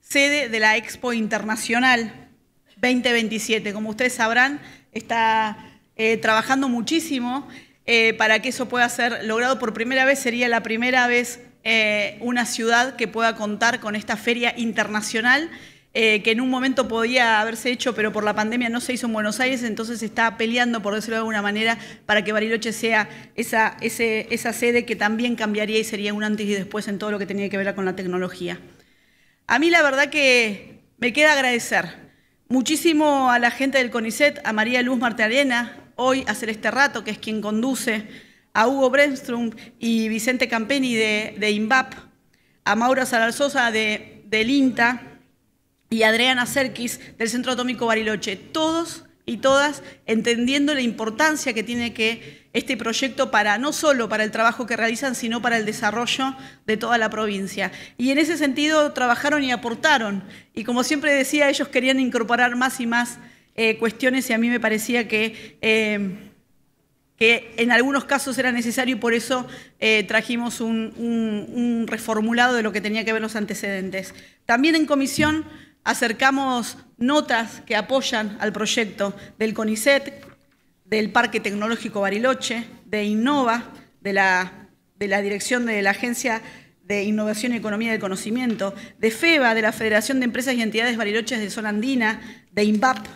sede de la Expo Internacional 2027. Como ustedes sabrán, está eh, trabajando muchísimo eh, para que eso pueda ser logrado por primera vez. Sería la primera vez eh, una ciudad que pueda contar con esta feria internacional. que en un momento podía haberse hecho, pero por la pandemia no se hizo en Buenos Aires, entonces está peleando, por decirlo de alguna manera, para que Bariloche sea esa, esa sede que también cambiaría y sería un antes y después en todo lo que tenía que ver con la tecnología. A mí la verdad que me queda agradecer Muchísimo a la gente del CONICET, a María Luz Arena, hoy hacer este Rato, que es quien conduce, a Hugo Brenström y Vicente Campeni de, de INVAP, a Maura Salarzosa de, del INTA y a Adriana Serkis del Centro Atómico Bariloche. Todos y todas entendiendo la importancia que tiene que este proyecto para no solo para el trabajo que realizan, sino para el desarrollo de toda la provincia. Y en ese sentido trabajaron y aportaron. Y como siempre decía, ellos querían incorporar más y más eh, cuestiones y a mí me parecía que... Eh, que en algunos casos era necesario y por eso eh, trajimos un, un, reformulado de lo que tenía que ver los antecedentes. También en comisión acercamos notas que apoyan al proyecto del CONICET, del Parque Tecnológico Bariloche, de Innova, de la, de la Dirección de la Agencia de Innovación y Economía del Conocimiento, de FEBA, de la Federación de Empresas y Entidades Bariloches de Zona Andina, de INVAP.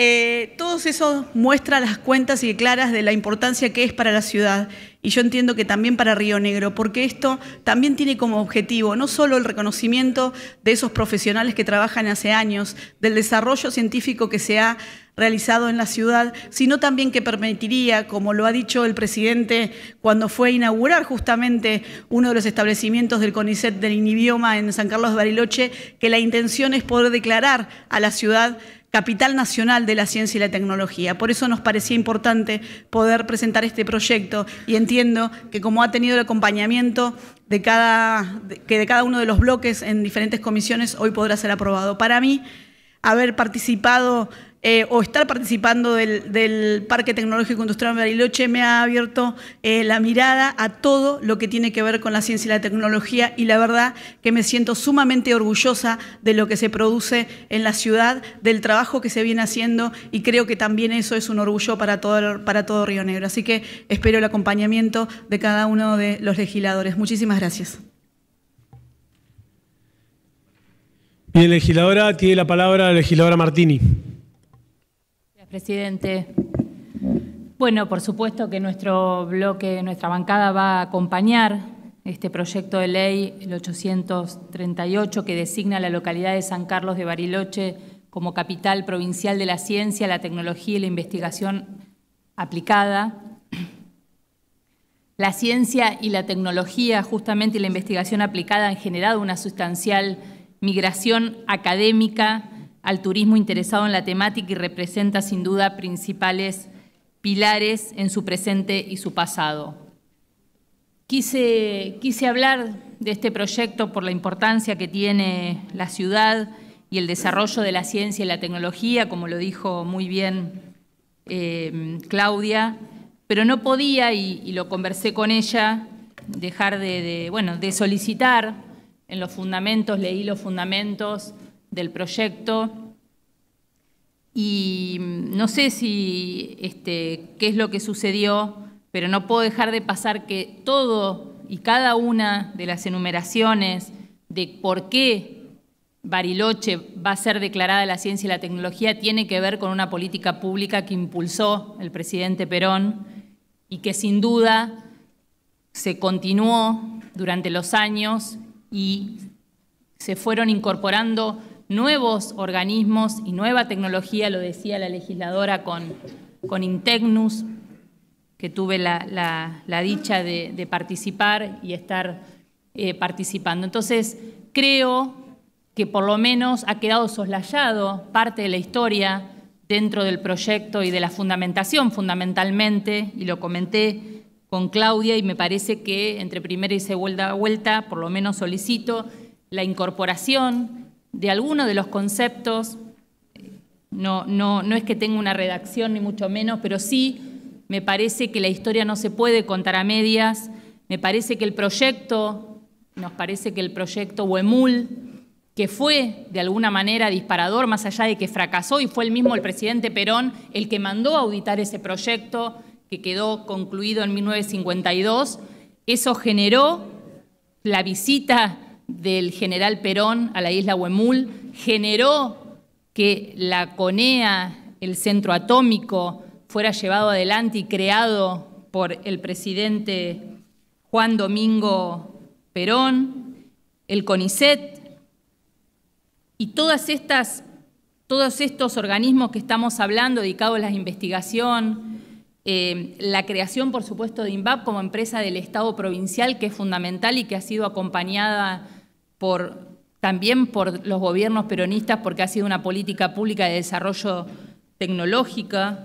Eh, todos esos muestran las cuentas y claras de la importancia que es para la ciudad y yo entiendo que también para Río Negro, porque esto también tiene como objetivo no solo el reconocimiento de esos profesionales que trabajan hace años, del desarrollo científico que se ha realizado en la ciudad, sino también que permitiría, como lo ha dicho el presidente cuando fue a inaugurar justamente uno de los establecimientos del CONICET del Inibioma en San Carlos de Bariloche, que la intención es poder declarar a la ciudad capital nacional de la ciencia y la tecnología. Por eso nos parecía importante poder presentar este proyecto y entiendo que como ha tenido el acompañamiento de cada, que de cada uno de los bloques en diferentes comisiones, hoy podrá ser aprobado. Para mí, haber participado eh, o estar participando del, Parque Tecnológico Industrial de Bariloche me ha abierto eh, la mirada a todo lo que tiene que ver con la ciencia y la tecnología y la verdad que me siento sumamente orgullosa de lo que se produce en la ciudad, del trabajo que se viene haciendo y creo que también eso es un orgullo para todo, para todo Río Negro. Así que espero el acompañamiento de cada uno de los legisladores. Muchísimas gracias. Bien, legisladora, tiene la palabra la legisladora Martini presidente. Bueno, por supuesto que nuestro bloque, nuestra bancada va a acompañar este proyecto de ley, el 838, que designa la localidad de San Carlos de Bariloche como capital provincial de la ciencia, la tecnología y la investigación aplicada. La ciencia y la tecnología, justamente, y la investigación aplicada han generado una sustancial migración académica al turismo interesado en la temática y representa sin duda principales pilares en su presente y su pasado. Quise, hablar de este proyecto por la importancia que tiene la ciudad y el desarrollo de la ciencia y la tecnología, como lo dijo muy bien eh, Claudia, pero no podía, y, lo conversé con ella, dejar de solicitar en los fundamentos, leí los fundamentos, del proyecto. Y mm, no sé si este, qué es lo que sucedió, pero no puedo dejar de pasar que todo y cada una de las enumeraciones de por qué Bariloche va a ser declarada la ciencia y la tecnología tiene que ver con una política pública que impulsó el presidente Perón y que sin duda se continuó durante los años y se fueron incorporando nuevos organismos y nueva tecnología, lo decía la legisladora con, con Integnus, que tuve la, dicha de, participar y estar eh, participando. Entonces, creo que por lo menos ha quedado soslayado parte de la historia dentro del proyecto y de la fundamentación fundamentalmente, y lo comenté con Claudia, y me parece que entre primera y segunda vuelta, por lo menos solicito la incorporación de alguno de los conceptos. No, no, no es que tenga una redacción, ni mucho menos, pero sí me parece que la historia no se puede contar a medias. Me parece que el proyecto, nos parece que el proyecto Huemul, que fue de alguna manera disparador, más allá de que fracasó, y fue el mismo el presidente Perón el que mandó a auditar ese proyecto que quedó concluido en 1952, eso generó la visita del general Perón a la isla Huemul, generó que la CONEA, el centro atómico, fuera llevado adelante y creado por el presidente Juan Domingo Perón, el CONICET y todas estas, todos estos organismos que estamos hablando dedicados a la investigación, eh, la creación, por supuesto, de INVAP como empresa del Estado provincial, que es fundamental y que ha sido acompañada por, también por los gobiernos peronistas porque ha sido una política pública de desarrollo tecnológica,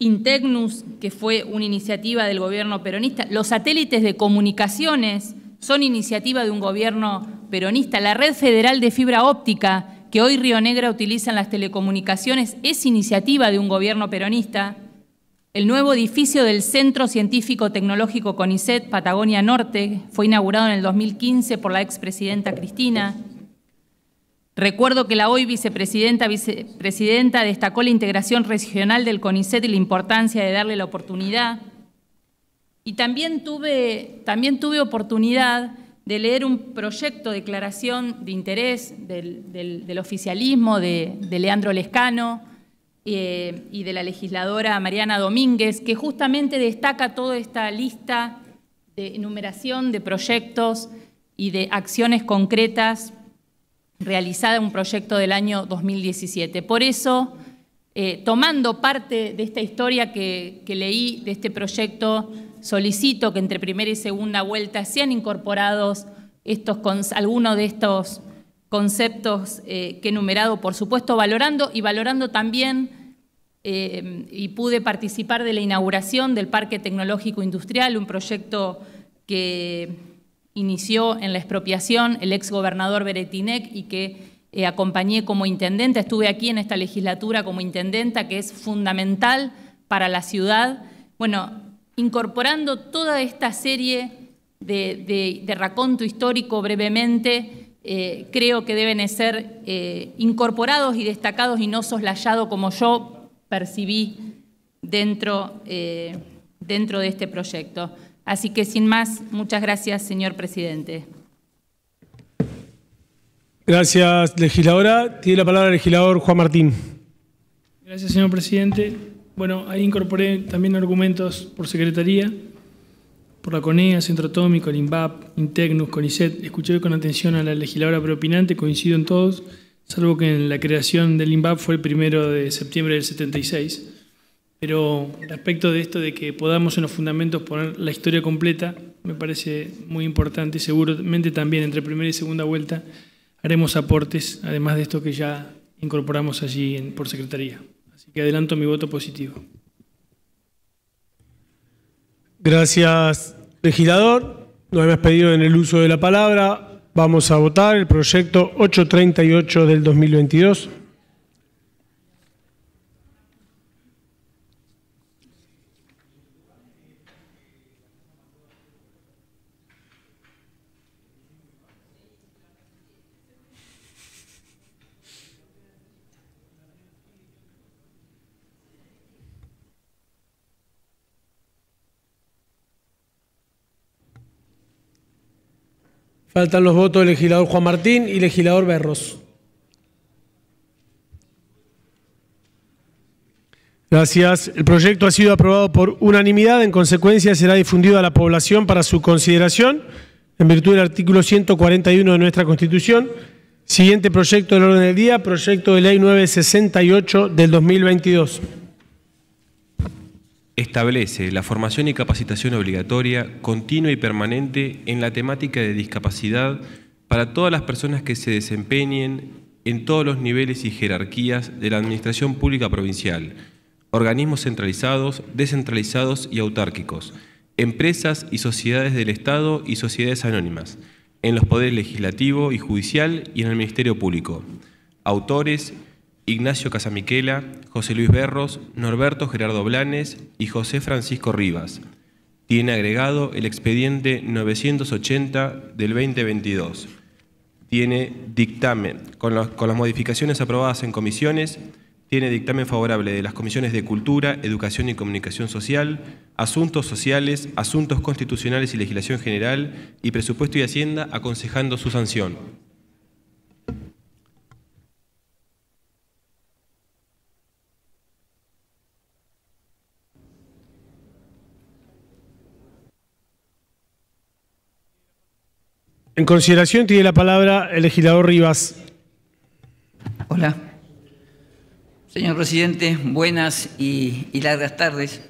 Integnus, que fue una iniciativa del gobierno peronista, los satélites de comunicaciones son iniciativa de un gobierno peronista, la red federal de fibra óptica que hoy Río Negra utiliza en las telecomunicaciones es iniciativa de un gobierno peronista. El nuevo edificio del Centro Científico Tecnológico CONICET Patagonia Norte fue inaugurado en el 2015 por la expresidenta Cristina. Recuerdo que la hoy vicepresidenta, destacó la integración regional del CONICET y la importancia de darle la oportunidad. Y también tuve, también tuve oportunidad de leer un proyecto de declaración de interés del, oficialismo de, de Leandro Lescano, eh, y de la legisladora Mariana Domínguez, que justamente destaca toda esta lista de enumeración de proyectos y de acciones concretas realizada en un proyecto del año 2017. Por eso, eh, tomando parte de esta historia que, leí de este proyecto, solicito que entre primera y segunda vuelta sean incorporados estos, algunos de estos conceptos eh, que he numerado, por supuesto, valorando y valorando también, eh, y pude participar de la inauguración del Parque Tecnológico Industrial, un proyecto que inició en la expropiación el exgobernador Beretinec y que eh, acompañé como intendente, estuve aquí en esta legislatura como intendenta, que es fundamental para la ciudad. Bueno, incorporando toda esta serie de, de, de raconto histórico brevemente, eh, creo que deben ser eh, incorporados y destacados y no soslayados como yo percibí dentro, eh, dentro de este proyecto. Así que sin más, muchas gracias, señor presidente. Gracias, legisladora. Tiene la palabra el legislador Juan Martín. Gracias, señor presidente. Bueno, ahí incorporé también argumentos por secretaría por la CONEA, Centro Atómico, el INVAP, Integnus, CONICET. Escuché con atención a la legisladora propinante, coincido en todos, salvo que en la creación del INVAP fue el primero de septiembre del 76. Pero aspecto de esto de que podamos en los fundamentos poner la historia completa, me parece muy importante. Seguramente también entre primera y segunda vuelta haremos aportes, además de esto que ya incorporamos allí en, por secretaría. Así que adelanto mi voto positivo. Gracias, Legislador, no hemos pedido en el uso de la palabra. Vamos a votar el proyecto 838 del 2022. Faltan los votos del legislador Juan Martín y legislador Berros. Gracias. El proyecto ha sido aprobado por unanimidad. En consecuencia, será difundido a la población para su consideración en virtud del artículo 141 de nuestra Constitución. Siguiente proyecto del orden del día, proyecto de ley 968 del 2022 establece la formación y capacitación obligatoria, continua y permanente en la temática de discapacidad para todas las personas que se desempeñen en todos los niveles y jerarquías de la Administración Pública Provincial, organismos centralizados, descentralizados y autárquicos, empresas y sociedades del Estado y sociedades anónimas, en los poderes legislativo y judicial y en el Ministerio Público, autores, Ignacio Casamiquela, José Luis Berros, Norberto Gerardo Blanes y José Francisco Rivas. Tiene agregado el expediente 980 del 2022. Tiene dictamen con, con las modificaciones aprobadas en comisiones tiene dictamen favorable de las comisiones de Cultura, Educación y Comunicación Social, Asuntos Sociales, Asuntos Constitucionales y Legislación General y Presupuesto y Hacienda aconsejando su sanción. En consideración tiene la palabra el legislador Rivas. Hola. Señor presidente, buenas y, largas tardes.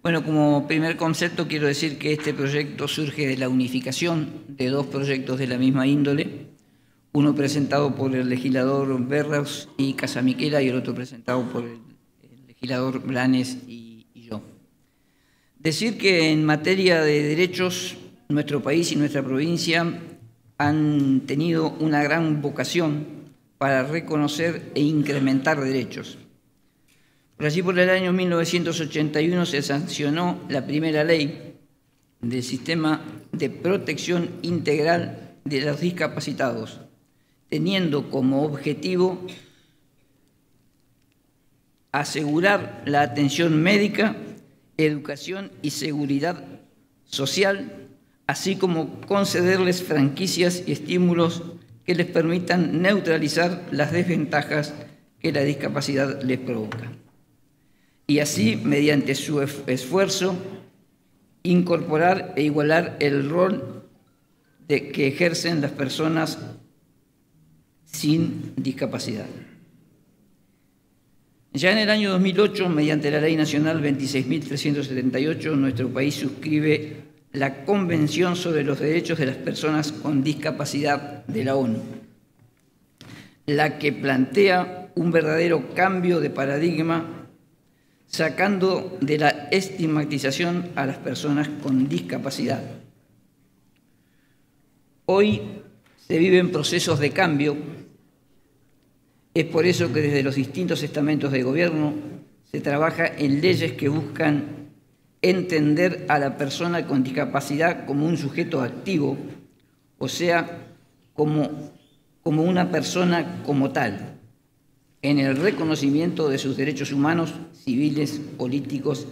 Bueno, como primer concepto quiero decir que este proyecto surge de la unificación de dos proyectos de la misma índole, uno presentado por el legislador Berros y Casamiquela y el otro presentado por el, legislador Blanes y, yo. Decir que en materia de derechos, nuestro país y nuestra provincia han tenido una gran vocación para reconocer e incrementar derechos. Por allí por el año 1981 se sancionó la primera ley del sistema de protección integral de los discapacitados, teniendo como objetivo asegurar la atención médica, educación y seguridad social así como concederles franquicias y estímulos que les permitan neutralizar las desventajas que la discapacidad les provoca. Y así, mediante su esfuerzo, incorporar e igualar el rol de que ejercen las personas sin discapacidad. Ya en el año 2008, mediante la Ley Nacional 26.378, nuestro país suscribe la Convención sobre los Derechos de las Personas con Discapacidad de la ONU, la que plantea un verdadero cambio de paradigma sacando de la estigmatización a las personas con discapacidad. Hoy se viven procesos de cambio, es por eso que desde los distintos estamentos de gobierno se trabaja en leyes que buscan entender a la persona con discapacidad como un sujeto activo, o sea, como, como una persona como tal, en el reconocimiento de sus derechos humanos, civiles, políticos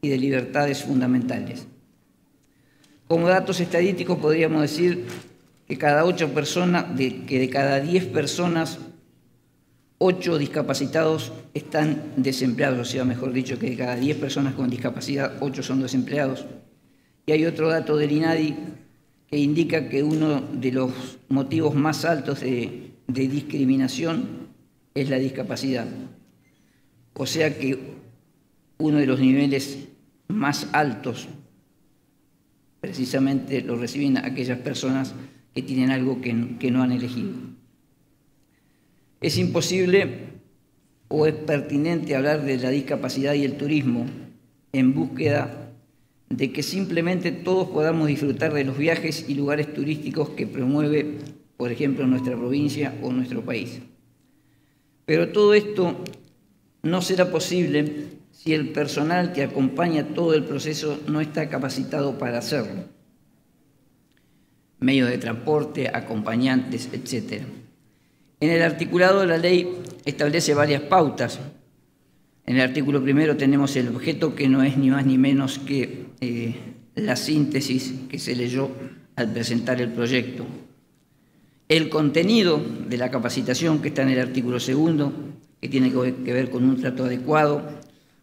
y de libertades fundamentales. Como datos estadísticos podríamos decir que cada ocho personas, de, que de cada 10 personas, 8 discapacitados están desempleados, o sea, mejor dicho, que de cada 10 personas con discapacidad, ocho son desempleados. Y hay otro dato del INADI que indica que uno de los motivos más altos de, discriminación es la discapacidad. O sea que uno de los niveles más altos precisamente lo reciben aquellas personas que tienen algo que no han elegido. Es imposible o es pertinente hablar de la discapacidad y el turismo en búsqueda de que simplemente todos podamos disfrutar de los viajes y lugares turísticos que promueve, por ejemplo, nuestra provincia o nuestro país. Pero todo esto no será posible si el personal que acompaña todo el proceso no está capacitado para hacerlo. Medios de transporte, acompañantes, etcétera. En el articulado la ley establece varias pautas. En el artículo primero tenemos el objeto que no es ni más ni menos que eh, la síntesis que se leyó al presentar el proyecto. El contenido de la capacitación que está en el artículo segundo, que tiene que ver con un trato adecuado,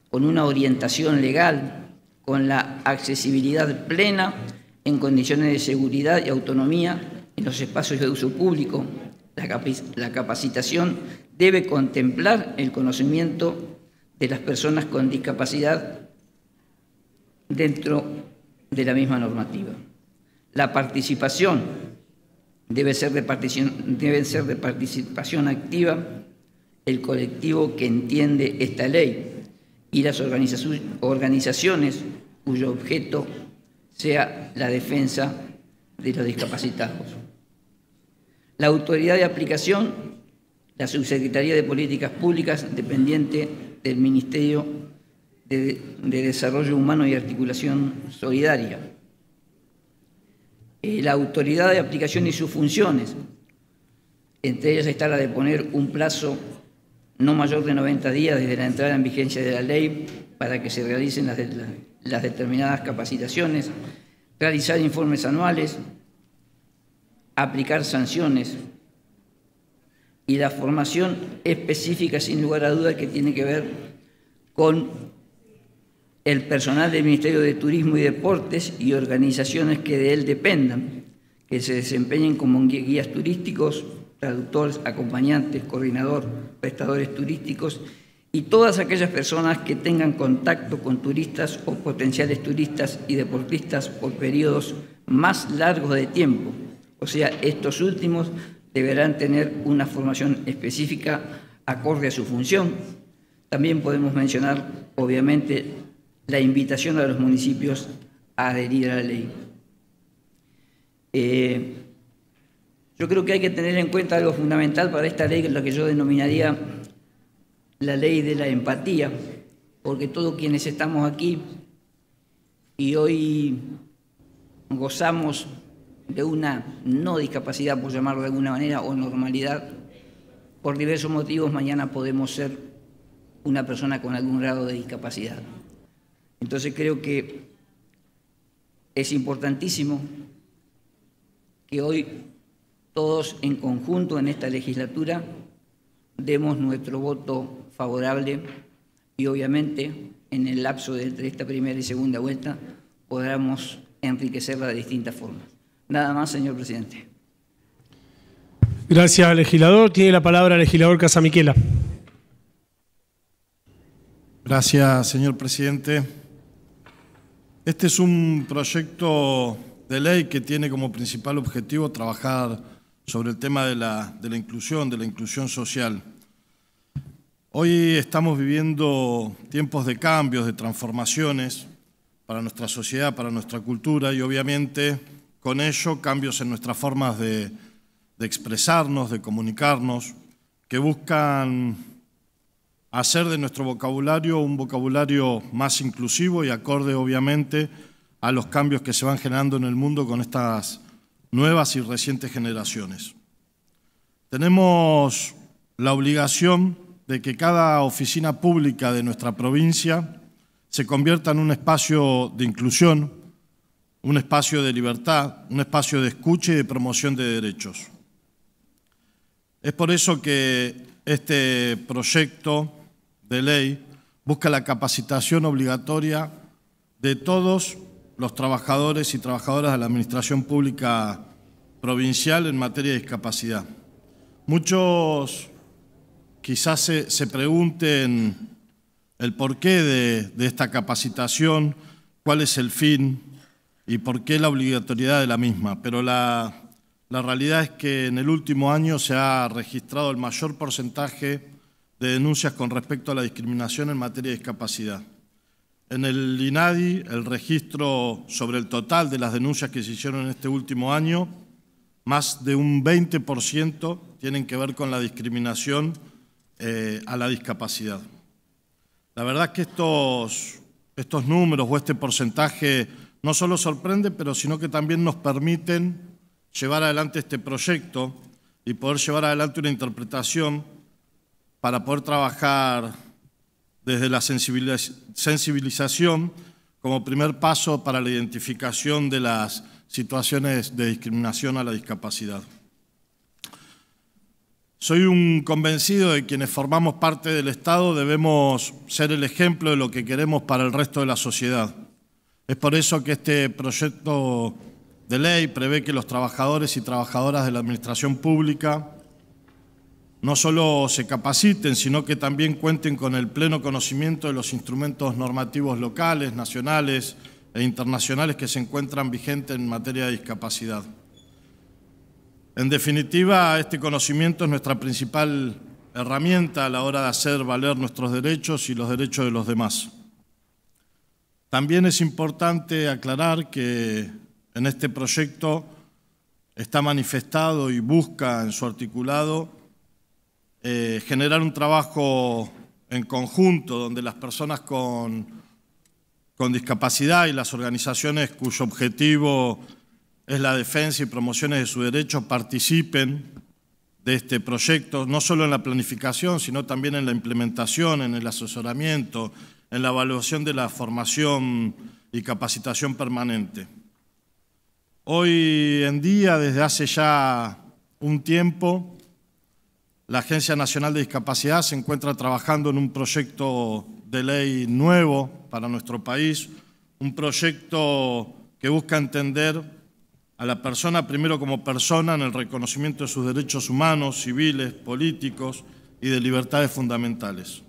con una orientación legal, con la accesibilidad plena en condiciones de seguridad y autonomía en los espacios de uso público, la, capacitación debe contemplar el conocimiento de las personas con discapacidad dentro de la misma normativa. La participación, debe ser de participación activa el colectivo que entiende esta ley y las organizaciones cuyo objeto sea la defensa de los discapacitados la autoridad de aplicación, la Subsecretaría de Políticas Públicas, dependiente del Ministerio de, Desarrollo Humano y Articulación Solidaria. Eh, la autoridad de aplicación y sus funciones, entre ellas está la de poner un plazo no mayor de 90 días desde la entrada en vigencia de la ley para que se realicen las determinadas capacitaciones, realizar informes anuales, aplicar sanciones y la formación específica, sin lugar a dudas, que tiene que ver con el personal del Ministerio de Turismo y Deportes y organizaciones que de él dependan, que se desempeñen como guías turísticos, traductores, acompañantes, coordinador, prestadores turísticos y todas aquellas personas que tengan contacto con turistas o potenciales turistas y deportistas por periodos más largos de tiempo o sea, estos últimos deberán tener una formación específica acorde a su función. También podemos mencionar, obviamente, la invitación a los municipios a adherir a la ley. Eh, yo creo que hay que tener en cuenta algo fundamental para esta ley, lo que yo denominaría la ley de la empatía, porque todos quienes estamos aquí y hoy gozamos de una no discapacidad, por llamarlo de alguna manera, o normalidad, por diversos motivos mañana podemos ser una persona con algún grado de discapacidad. Entonces creo que es importantísimo que hoy todos en conjunto en esta legislatura demos nuestro voto favorable y obviamente en el lapso de entre esta primera y segunda vuelta podamos enriquecerla de distintas formas. Nada más, señor presidente. Gracias, legislador. Tiene la palabra el legislador Casamiquela. Gracias, señor presidente. Este es un proyecto de ley que tiene como principal objetivo trabajar sobre el tema de la, inclusión, de la inclusión social. Hoy estamos viviendo tiempos de cambios, de transformaciones para nuestra sociedad, para nuestra cultura y obviamente con ello cambios en nuestras formas de, de expresarnos, de comunicarnos, que buscan hacer de nuestro vocabulario un vocabulario más inclusivo y acorde obviamente a los cambios que se van generando en el mundo con estas nuevas y recientes generaciones. Tenemos la obligación de que cada oficina pública de nuestra provincia se convierta en un espacio de inclusión, un espacio de libertad, un espacio de escucha y de promoción de derechos. Es por eso que este proyecto de ley busca la capacitación obligatoria de todos los trabajadores y trabajadoras de la Administración Pública Provincial en materia de discapacidad. Muchos quizás se, pregunten el porqué de, de esta capacitación, cuál es el fin, y por qué la obligatoriedad de la misma. Pero la, realidad es que en el último año se ha registrado el mayor porcentaje de denuncias con respecto a la discriminación en materia de discapacidad. En el INADI, el registro sobre el total de las denuncias que se hicieron en este último año, más de un 20% tienen que ver con la discriminación eh, a la discapacidad. La verdad que estos, estos números o este porcentaje no solo sorprende, pero sino que también nos permiten llevar adelante este proyecto y poder llevar adelante una interpretación para poder trabajar desde la sensibilización como primer paso para la identificación de las situaciones de discriminación a la discapacidad. Soy un convencido de que quienes formamos parte del Estado debemos ser el ejemplo de lo que queremos para el resto de la sociedad es por eso que este proyecto de ley prevé que los trabajadores y trabajadoras de la administración pública no solo se capaciten, sino que también cuenten con el pleno conocimiento de los instrumentos normativos locales, nacionales e internacionales que se encuentran vigentes en materia de discapacidad. En definitiva, este conocimiento es nuestra principal herramienta a la hora de hacer valer nuestros derechos y los derechos de los demás. También es importante aclarar que en este proyecto está manifestado y busca en su articulado eh, generar un trabajo en conjunto donde las personas con, con discapacidad y las organizaciones cuyo objetivo es la defensa y promoción de su derecho participen de este proyecto, no solo en la planificación, sino también en la implementación, en el asesoramiento, en la evaluación de la formación y capacitación permanente. Hoy en día, desde hace ya un tiempo, la Agencia Nacional de Discapacidad se encuentra trabajando en un proyecto de ley nuevo para nuestro país, un proyecto que busca entender a la persona primero como persona en el reconocimiento de sus derechos humanos, civiles, políticos y de libertades fundamentales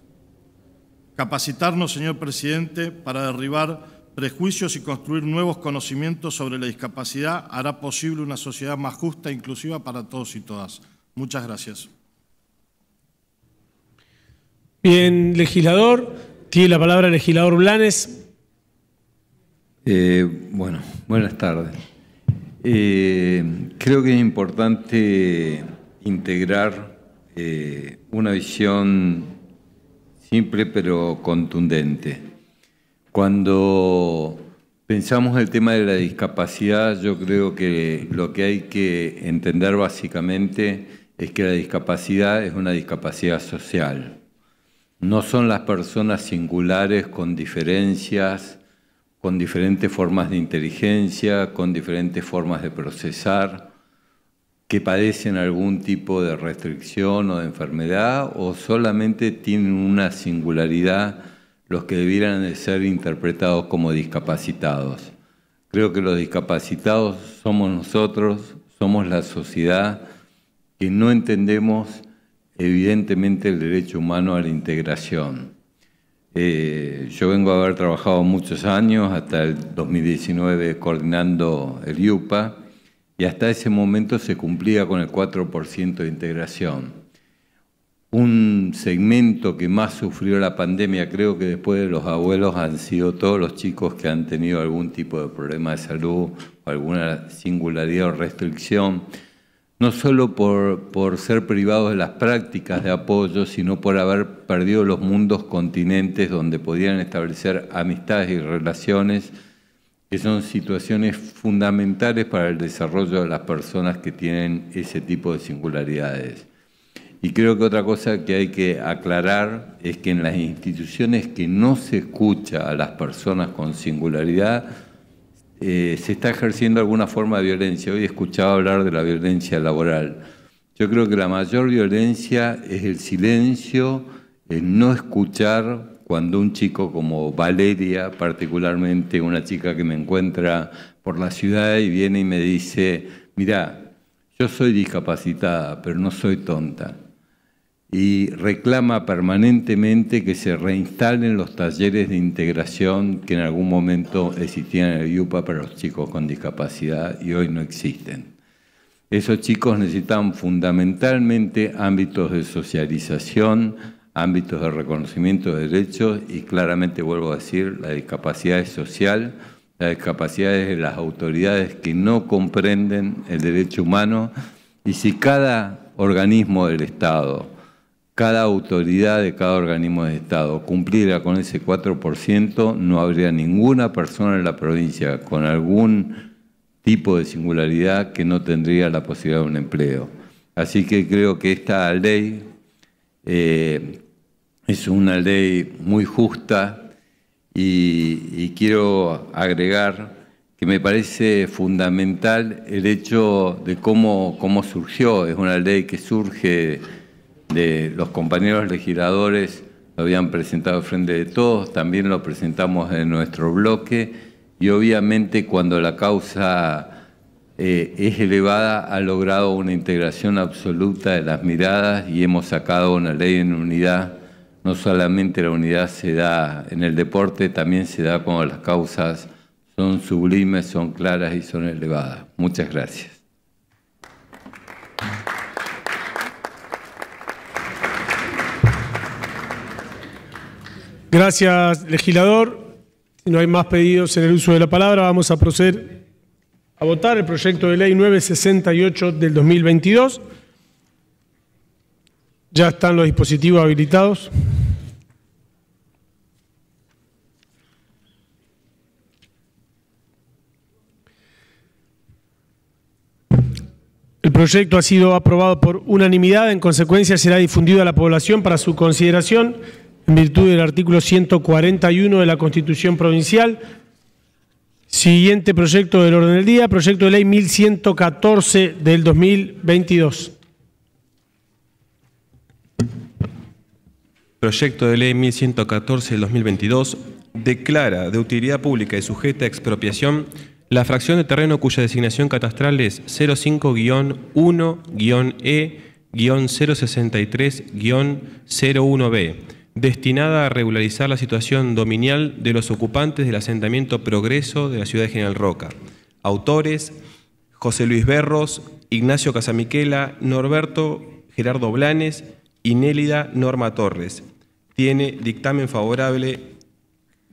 capacitarnos, señor presidente, para derribar prejuicios y construir nuevos conocimientos sobre la discapacidad hará posible una sociedad más justa e inclusiva para todos y todas. Muchas gracias. Bien, legislador. Tiene la palabra el legislador Blanes. Eh, bueno, buenas tardes. Eh, creo que es importante integrar eh, una visión simple pero contundente. Cuando pensamos el tema de la discapacidad, yo creo que lo que hay que entender básicamente es que la discapacidad es una discapacidad social. No son las personas singulares con diferencias, con diferentes formas de inteligencia, con diferentes formas de procesar, que padecen algún tipo de restricción o de enfermedad o solamente tienen una singularidad los que debieran de ser interpretados como discapacitados. Creo que los discapacitados somos nosotros, somos la sociedad que no entendemos evidentemente el derecho humano a la integración. Eh, yo vengo a haber trabajado muchos años, hasta el 2019 coordinando el IUPA, y hasta ese momento se cumplía con el 4% de integración. Un segmento que más sufrió la pandemia, creo que después de los abuelos, han sido todos los chicos que han tenido algún tipo de problema de salud alguna singularidad o restricción, no solo por ser privados de las prácticas de apoyo, sino por haber perdido los mundos continentes donde podían establecer amistades y relaciones que son situaciones fundamentales para el desarrollo de las personas que tienen ese tipo de singularidades. Y creo que otra cosa que hay que aclarar es que en las instituciones que no se escucha a las personas con singularidad, eh, se está ejerciendo alguna forma de violencia. Hoy he escuchado hablar de la violencia laboral. Yo creo que la mayor violencia es el silencio, el no escuchar cuando un chico como Valeria, particularmente una chica que me encuentra por la ciudad y viene y me dice, mira, yo soy discapacitada, pero no soy tonta. Y reclama permanentemente que se reinstalen los talleres de integración que en algún momento existían en el IUPA para los chicos con discapacidad y hoy no existen. Esos chicos necesitan fundamentalmente ámbitos de socialización, ámbitos de reconocimiento de derechos y claramente vuelvo a decir, la discapacidad es social, la discapacidad es de las autoridades que no comprenden el derecho humano y si cada organismo del Estado, cada autoridad de cada organismo del Estado cumpliera con ese 4%, no habría ninguna persona en la provincia con algún tipo de singularidad que no tendría la posibilidad de un empleo. Así que creo que esta ley eh, es una ley muy justa y, quiero agregar que me parece fundamental el hecho de cómo, cómo surgió. Es una ley que surge de los compañeros legisladores, lo habían presentado frente de todos, también lo presentamos en nuestro bloque y obviamente cuando la causa eh, es elevada ha logrado una integración absoluta de las miradas y hemos sacado una ley en unidad no solamente la unidad se da en el deporte, también se da cuando las causas son sublimes, son claras y son elevadas. Muchas gracias. Gracias, legislador. Si no hay más pedidos en el uso de la palabra, vamos a proceder a votar el proyecto de ley 968 del 2022. Ya están los dispositivos habilitados. El proyecto ha sido aprobado por unanimidad, en consecuencia será difundido a la población para su consideración en virtud del artículo 141 de la Constitución Provincial. Siguiente proyecto del orden del día, proyecto de ley 1114 del 2022. Proyecto de ley 1114 del 2022 declara de utilidad pública y sujeta a expropiación la fracción de terreno cuya designación catastral es 05-1-E-063-01B, e destinada a regularizar la situación dominial de los ocupantes del asentamiento Progreso de la ciudad de General Roca. Autores, José Luis Berros, Ignacio Casamiquela, Norberto Gerardo Blanes y Nélida Norma Torres. Tiene dictamen favorable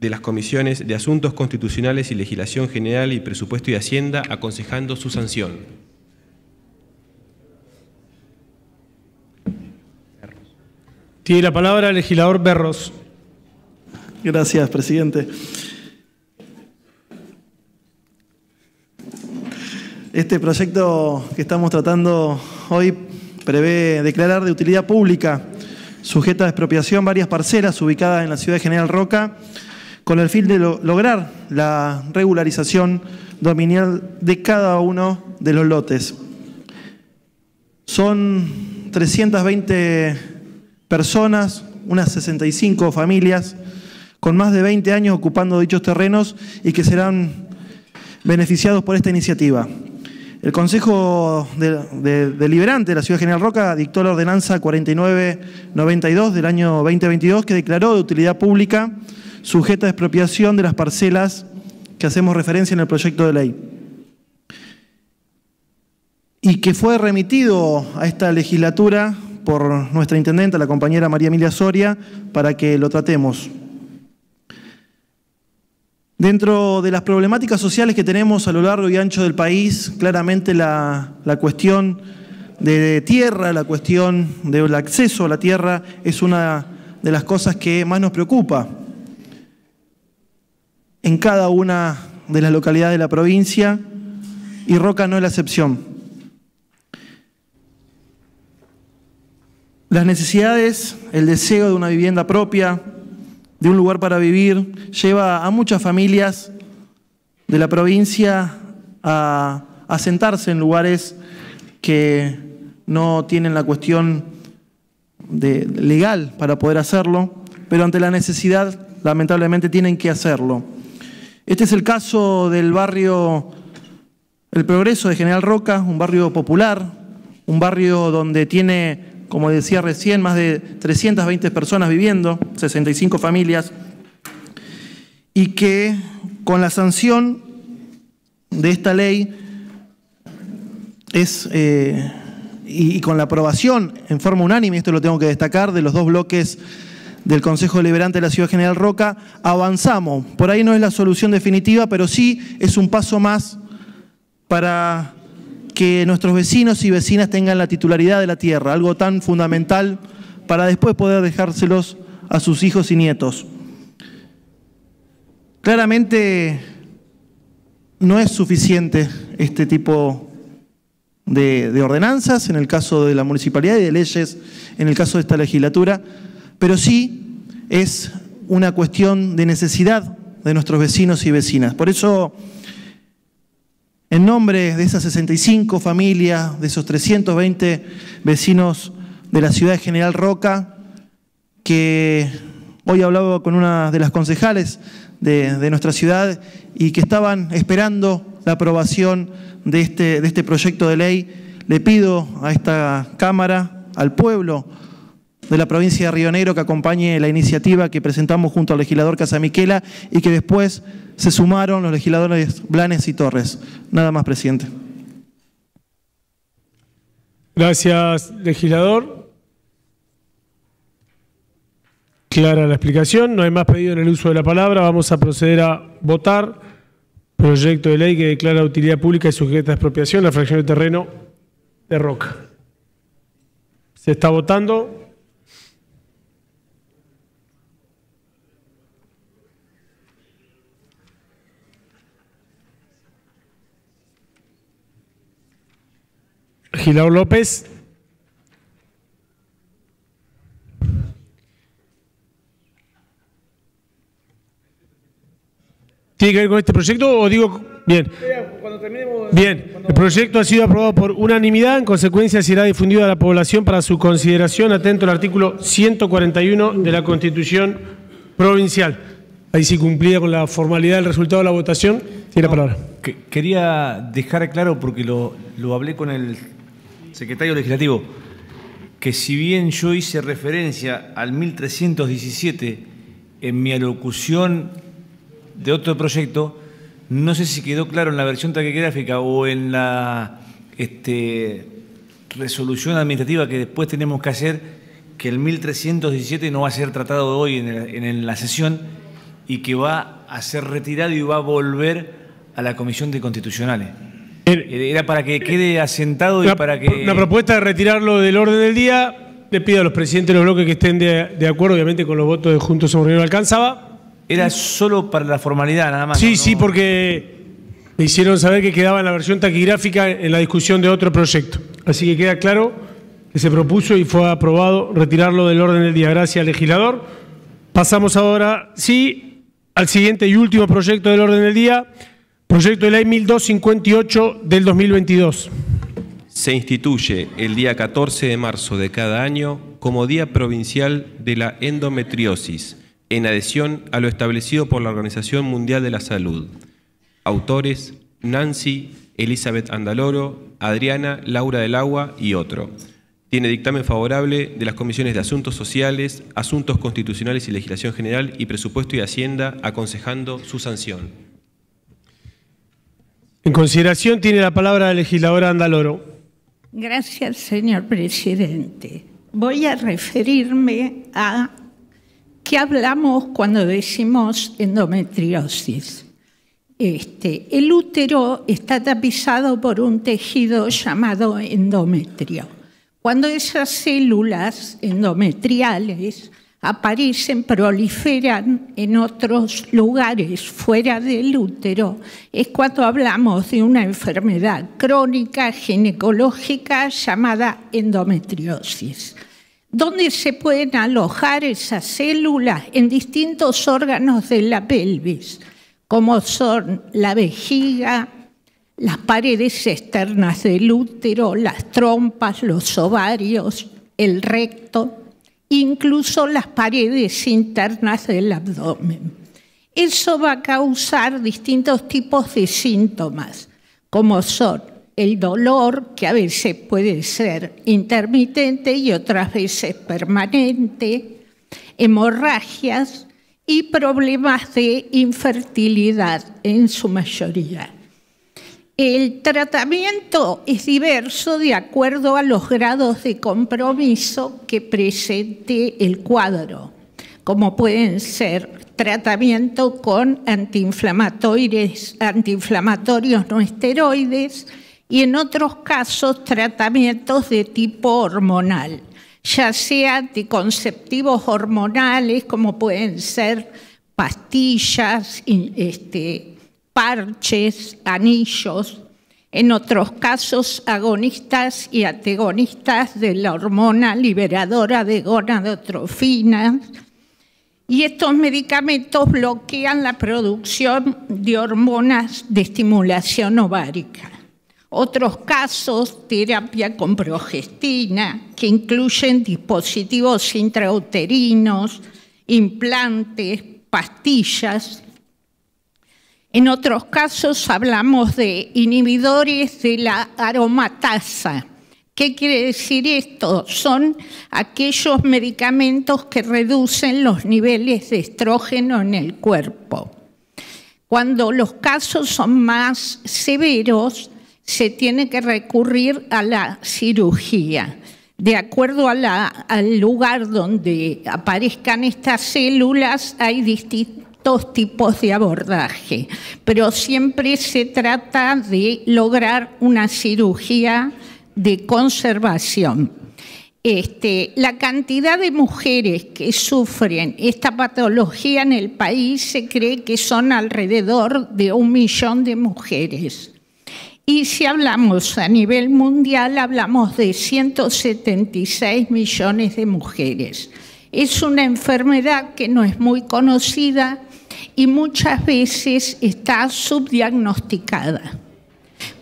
de las comisiones de Asuntos Constitucionales y Legislación General y Presupuesto y Hacienda, aconsejando su sanción. Tiene la palabra el legislador Berros. Gracias, presidente. Este proyecto que estamos tratando hoy prevé declarar de utilidad pública sujeta a expropiación varias parcelas ubicadas en la ciudad de General Roca con el fin de lograr la regularización dominial de cada uno de los lotes. Son 320 personas, unas 65 familias, con más de 20 años ocupando dichos terrenos y que serán beneficiados por esta iniciativa. El Consejo Deliberante de, de la Ciudad General Roca dictó la ordenanza 4992 del año 2022 que declaró de utilidad pública sujeta a expropiación de las parcelas que hacemos referencia en el proyecto de ley. Y que fue remitido a esta legislatura por nuestra Intendente, la compañera María Emilia Soria, para que lo tratemos. Dentro de las problemáticas sociales que tenemos a lo largo y ancho del país, claramente la, la cuestión de tierra, la cuestión del acceso a la tierra es una de las cosas que más nos preocupa en cada una de las localidades de la provincia y Roca no es la excepción. Las necesidades, el deseo de una vivienda propia, de un lugar para vivir, lleva a muchas familias de la provincia a asentarse en lugares que no tienen la cuestión legal para poder hacerlo, pero ante la necesidad lamentablemente tienen que hacerlo. Este es el caso del barrio El Progreso de General Roca, un barrio popular, un barrio donde tiene, como decía recién, más de 320 personas viviendo, 65 familias, y que con la sanción de esta ley es, eh, y, y con la aprobación en forma unánime, esto lo tengo que destacar, de los dos bloques del Consejo Liberante de la Ciudad General Roca, avanzamos. Por ahí no es la solución definitiva, pero sí es un paso más para que nuestros vecinos y vecinas tengan la titularidad de la tierra, algo tan fundamental para después poder dejárselos a sus hijos y nietos. Claramente no es suficiente este tipo de, de ordenanzas en el caso de la municipalidad y de leyes en el caso de esta legislatura pero sí es una cuestión de necesidad de nuestros vecinos y vecinas. Por eso, en nombre de esas 65 familias, de esos 320 vecinos de la ciudad de General Roca, que hoy hablaba con una de las concejales de, nuestra ciudad y que estaban esperando la aprobación este, de este proyecto de ley, le pido a esta Cámara, al pueblo, de la provincia de Río Negro que acompañe la iniciativa que presentamos junto al legislador Casamiquela y que después se sumaron los legisladores Blanes y Torres. Nada más, presidente. Gracias, legislador. Clara la explicación. No hay más pedido en el uso de la palabra. Vamos a proceder a votar. Proyecto de ley que declara utilidad pública y sujeta a expropiación la fracción de terreno de Roca. Se está votando. Gilao López. ¿Tiene que ver con este proyecto o digo? Bien. Bien, el proyecto ha sido aprobado por unanimidad, en consecuencia será difundido a la población para su consideración, atento al artículo 141 de la Constitución Provincial. Ahí sí cumplía con la formalidad del resultado de la votación, tiene la palabra. quería dejar claro, porque lo hablé con el secretario legislativo, que si bien yo hice referencia al 1317 en mi alocución de otro proyecto, no sé si quedó claro en la versión taquigráfica o en la este, resolución administrativa que después tenemos que hacer, que el 1317 no va a ser tratado hoy en la sesión y que va a ser retirado y va a volver a la Comisión de Constitucionales. Eh, era para que quede asentado y para que. Una propuesta de retirarlo del orden del día. Le pido a los presidentes de los bloques que estén de, acuerdo, obviamente con los votos de Juntos Somos no alcanzaba. Era solo para la formalidad, nada más. Sí, sí, porque me hicieron saber que quedaba en la versión taquigráfica en la discusión de otro proyecto. Así que queda claro que se propuso y fue aprobado retirarlo del orden del día. Gracias, legislador. Pasamos ahora, sí, al siguiente y último proyecto del orden del día. Proyecto de Ley 1258 del 2022. Se instituye el día 14 de marzo de cada año como Día Provincial de la Endometriosis, en adhesión a lo establecido por la Organización Mundial de la Salud. Autores, Nancy, Elizabeth Andaloro, Adriana, Laura del Agua y otro. Tiene dictamen favorable de las comisiones de Asuntos Sociales, Asuntos Constitucionales y Legislación General y Presupuesto y Hacienda, aconsejando su sanción. En consideración tiene la palabra la legisladora Andaloro. Gracias, señor presidente. Voy a referirme a qué hablamos cuando decimos endometriosis. Este, el útero está tapizado por un tejido llamado endometrio. Cuando esas células endometriales aparecen, proliferan en otros lugares fuera del útero, es cuando hablamos de una enfermedad crónica ginecológica llamada endometriosis, donde se pueden alojar esas células en distintos órganos de la pelvis, como son la vejiga, las paredes externas del útero, las trompas, los ovarios, el recto, incluso las paredes internas del abdomen. Eso va a causar distintos tipos de síntomas, como son el dolor, que a veces puede ser intermitente y otras veces permanente, hemorragias y problemas de infertilidad en su mayoría. El tratamiento es diverso de acuerdo a los grados de compromiso que presente el cuadro, como pueden ser tratamiento con antiinflamatorios, antiinflamatorios no esteroides y en otros casos tratamientos de tipo hormonal, ya sea anticonceptivos hormonales como pueden ser pastillas, este, parches, anillos, en otros casos agonistas y antagonistas de la hormona liberadora de gonadotrofina Y estos medicamentos bloquean la producción de hormonas de estimulación ovárica. Otros casos, terapia con progestina, que incluyen dispositivos intrauterinos, implantes, pastillas en otros casos hablamos de inhibidores de la aromatasa. ¿Qué quiere decir esto? Son aquellos medicamentos que reducen los niveles de estrógeno en el cuerpo. Cuando los casos son más severos, se tiene que recurrir a la cirugía. De acuerdo al lugar donde aparezcan estas células, hay distintos tipos de abordaje, pero siempre se trata de lograr una cirugía de conservación. Este, la cantidad de mujeres que sufren esta patología en el país se cree que son alrededor de un millón de mujeres. Y si hablamos a nivel mundial, hablamos de 176 millones de mujeres. Es una enfermedad que no es muy conocida, y muchas veces está subdiagnosticada.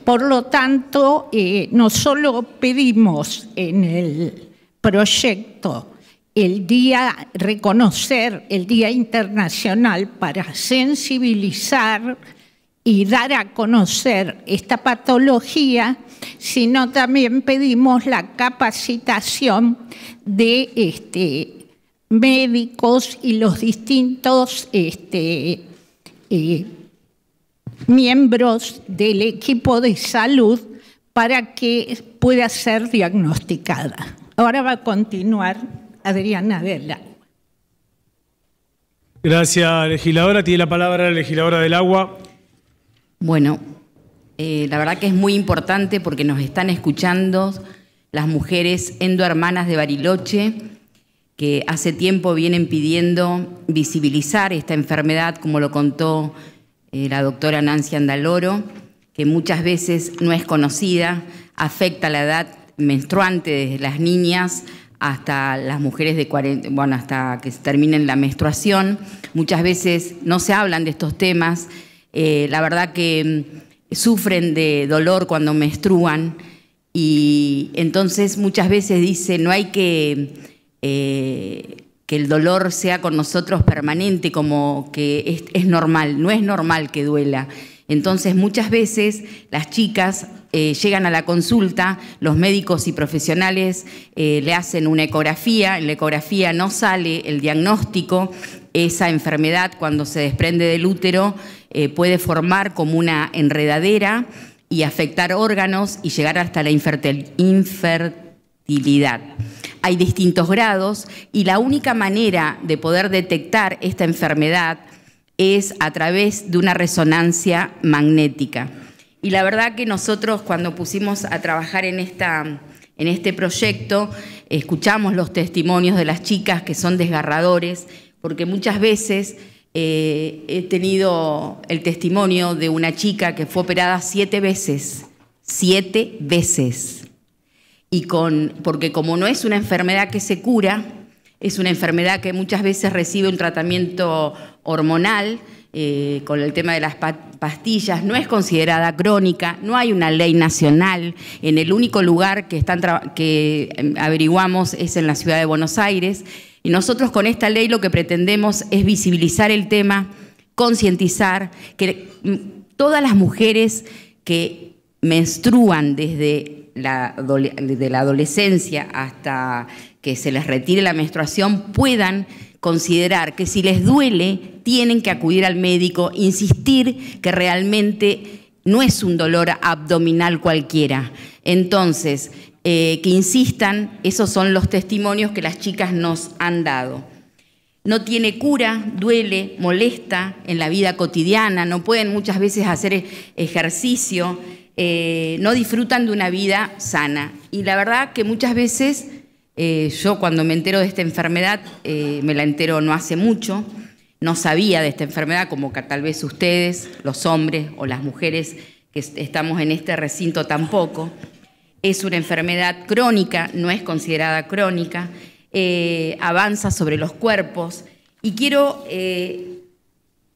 Por lo tanto, eh, no solo pedimos en el proyecto el día, reconocer el Día Internacional para sensibilizar y dar a conocer esta patología, sino también pedimos la capacitación de este, médicos y los distintos este, eh, miembros del equipo de salud para que pueda ser diagnosticada. Ahora va a continuar Adriana Vela. Gracias, legisladora. Tiene la palabra la legisladora del agua. Bueno, eh, la verdad que es muy importante porque nos están escuchando las mujeres endohermanas de Bariloche que hace tiempo vienen pidiendo visibilizar esta enfermedad, como lo contó eh, la doctora Nancy Andaloro, que muchas veces no es conocida, afecta la edad menstruante desde las niñas hasta las mujeres de 40, bueno, hasta que terminen la menstruación. Muchas veces no se hablan de estos temas. Eh, la verdad que mm, sufren de dolor cuando menstruan y entonces muchas veces dicen no hay que eh, que el dolor sea con nosotros permanente, como que es, normal, no es normal que duela. Entonces muchas veces las chicas eh, llegan a la consulta, los médicos y profesionales eh, le hacen una ecografía, en la ecografía no sale el diagnóstico, esa enfermedad cuando se desprende del útero puede formar como una enredadera y afectar órganos y llegar hasta la infertil, infertilidad hay distintos grados y la única manera de poder detectar esta enfermedad es a través de una resonancia magnética. Y la verdad que nosotros cuando pusimos a trabajar en, esta, en este proyecto, escuchamos los testimonios de las chicas que son desgarradores, porque muchas veces eh, he tenido el testimonio de una chica que fue operada siete veces, siete veces con, porque como no es una enfermedad que se cura, es una enfermedad que muchas veces recibe un tratamiento hormonal, eh, con el tema de las pastillas, no es considerada crónica, no hay una ley nacional. En el único lugar que, están que em, averiguamos es en la ciudad de Buenos Aires. Y nosotros con esta ley lo que pretendemos es visibilizar el tema, concientizar, que mm, todas las mujeres que menstruan desde de la adolescencia hasta que se les retire la menstruación puedan considerar que si les duele tienen que acudir al médico, insistir que realmente no es un dolor abdominal cualquiera. Entonces, eh, que insistan, esos son los testimonios que las chicas nos han dado. No tiene cura, duele, molesta en la vida cotidiana, no pueden muchas veces hacer e-, ejercicio. Eh, no disfrutan de una vida sana. Y la verdad que muchas veces eh, yo cuando me entero de esta enfermedad, eh, me la entero no hace mucho, no sabía de esta enfermedad como tal vez ustedes, los hombres o las mujeres que estamos en este recinto tampoco. Es una enfermedad crónica, no es considerada crónica, avanza sobre los cuerpos. Y quiero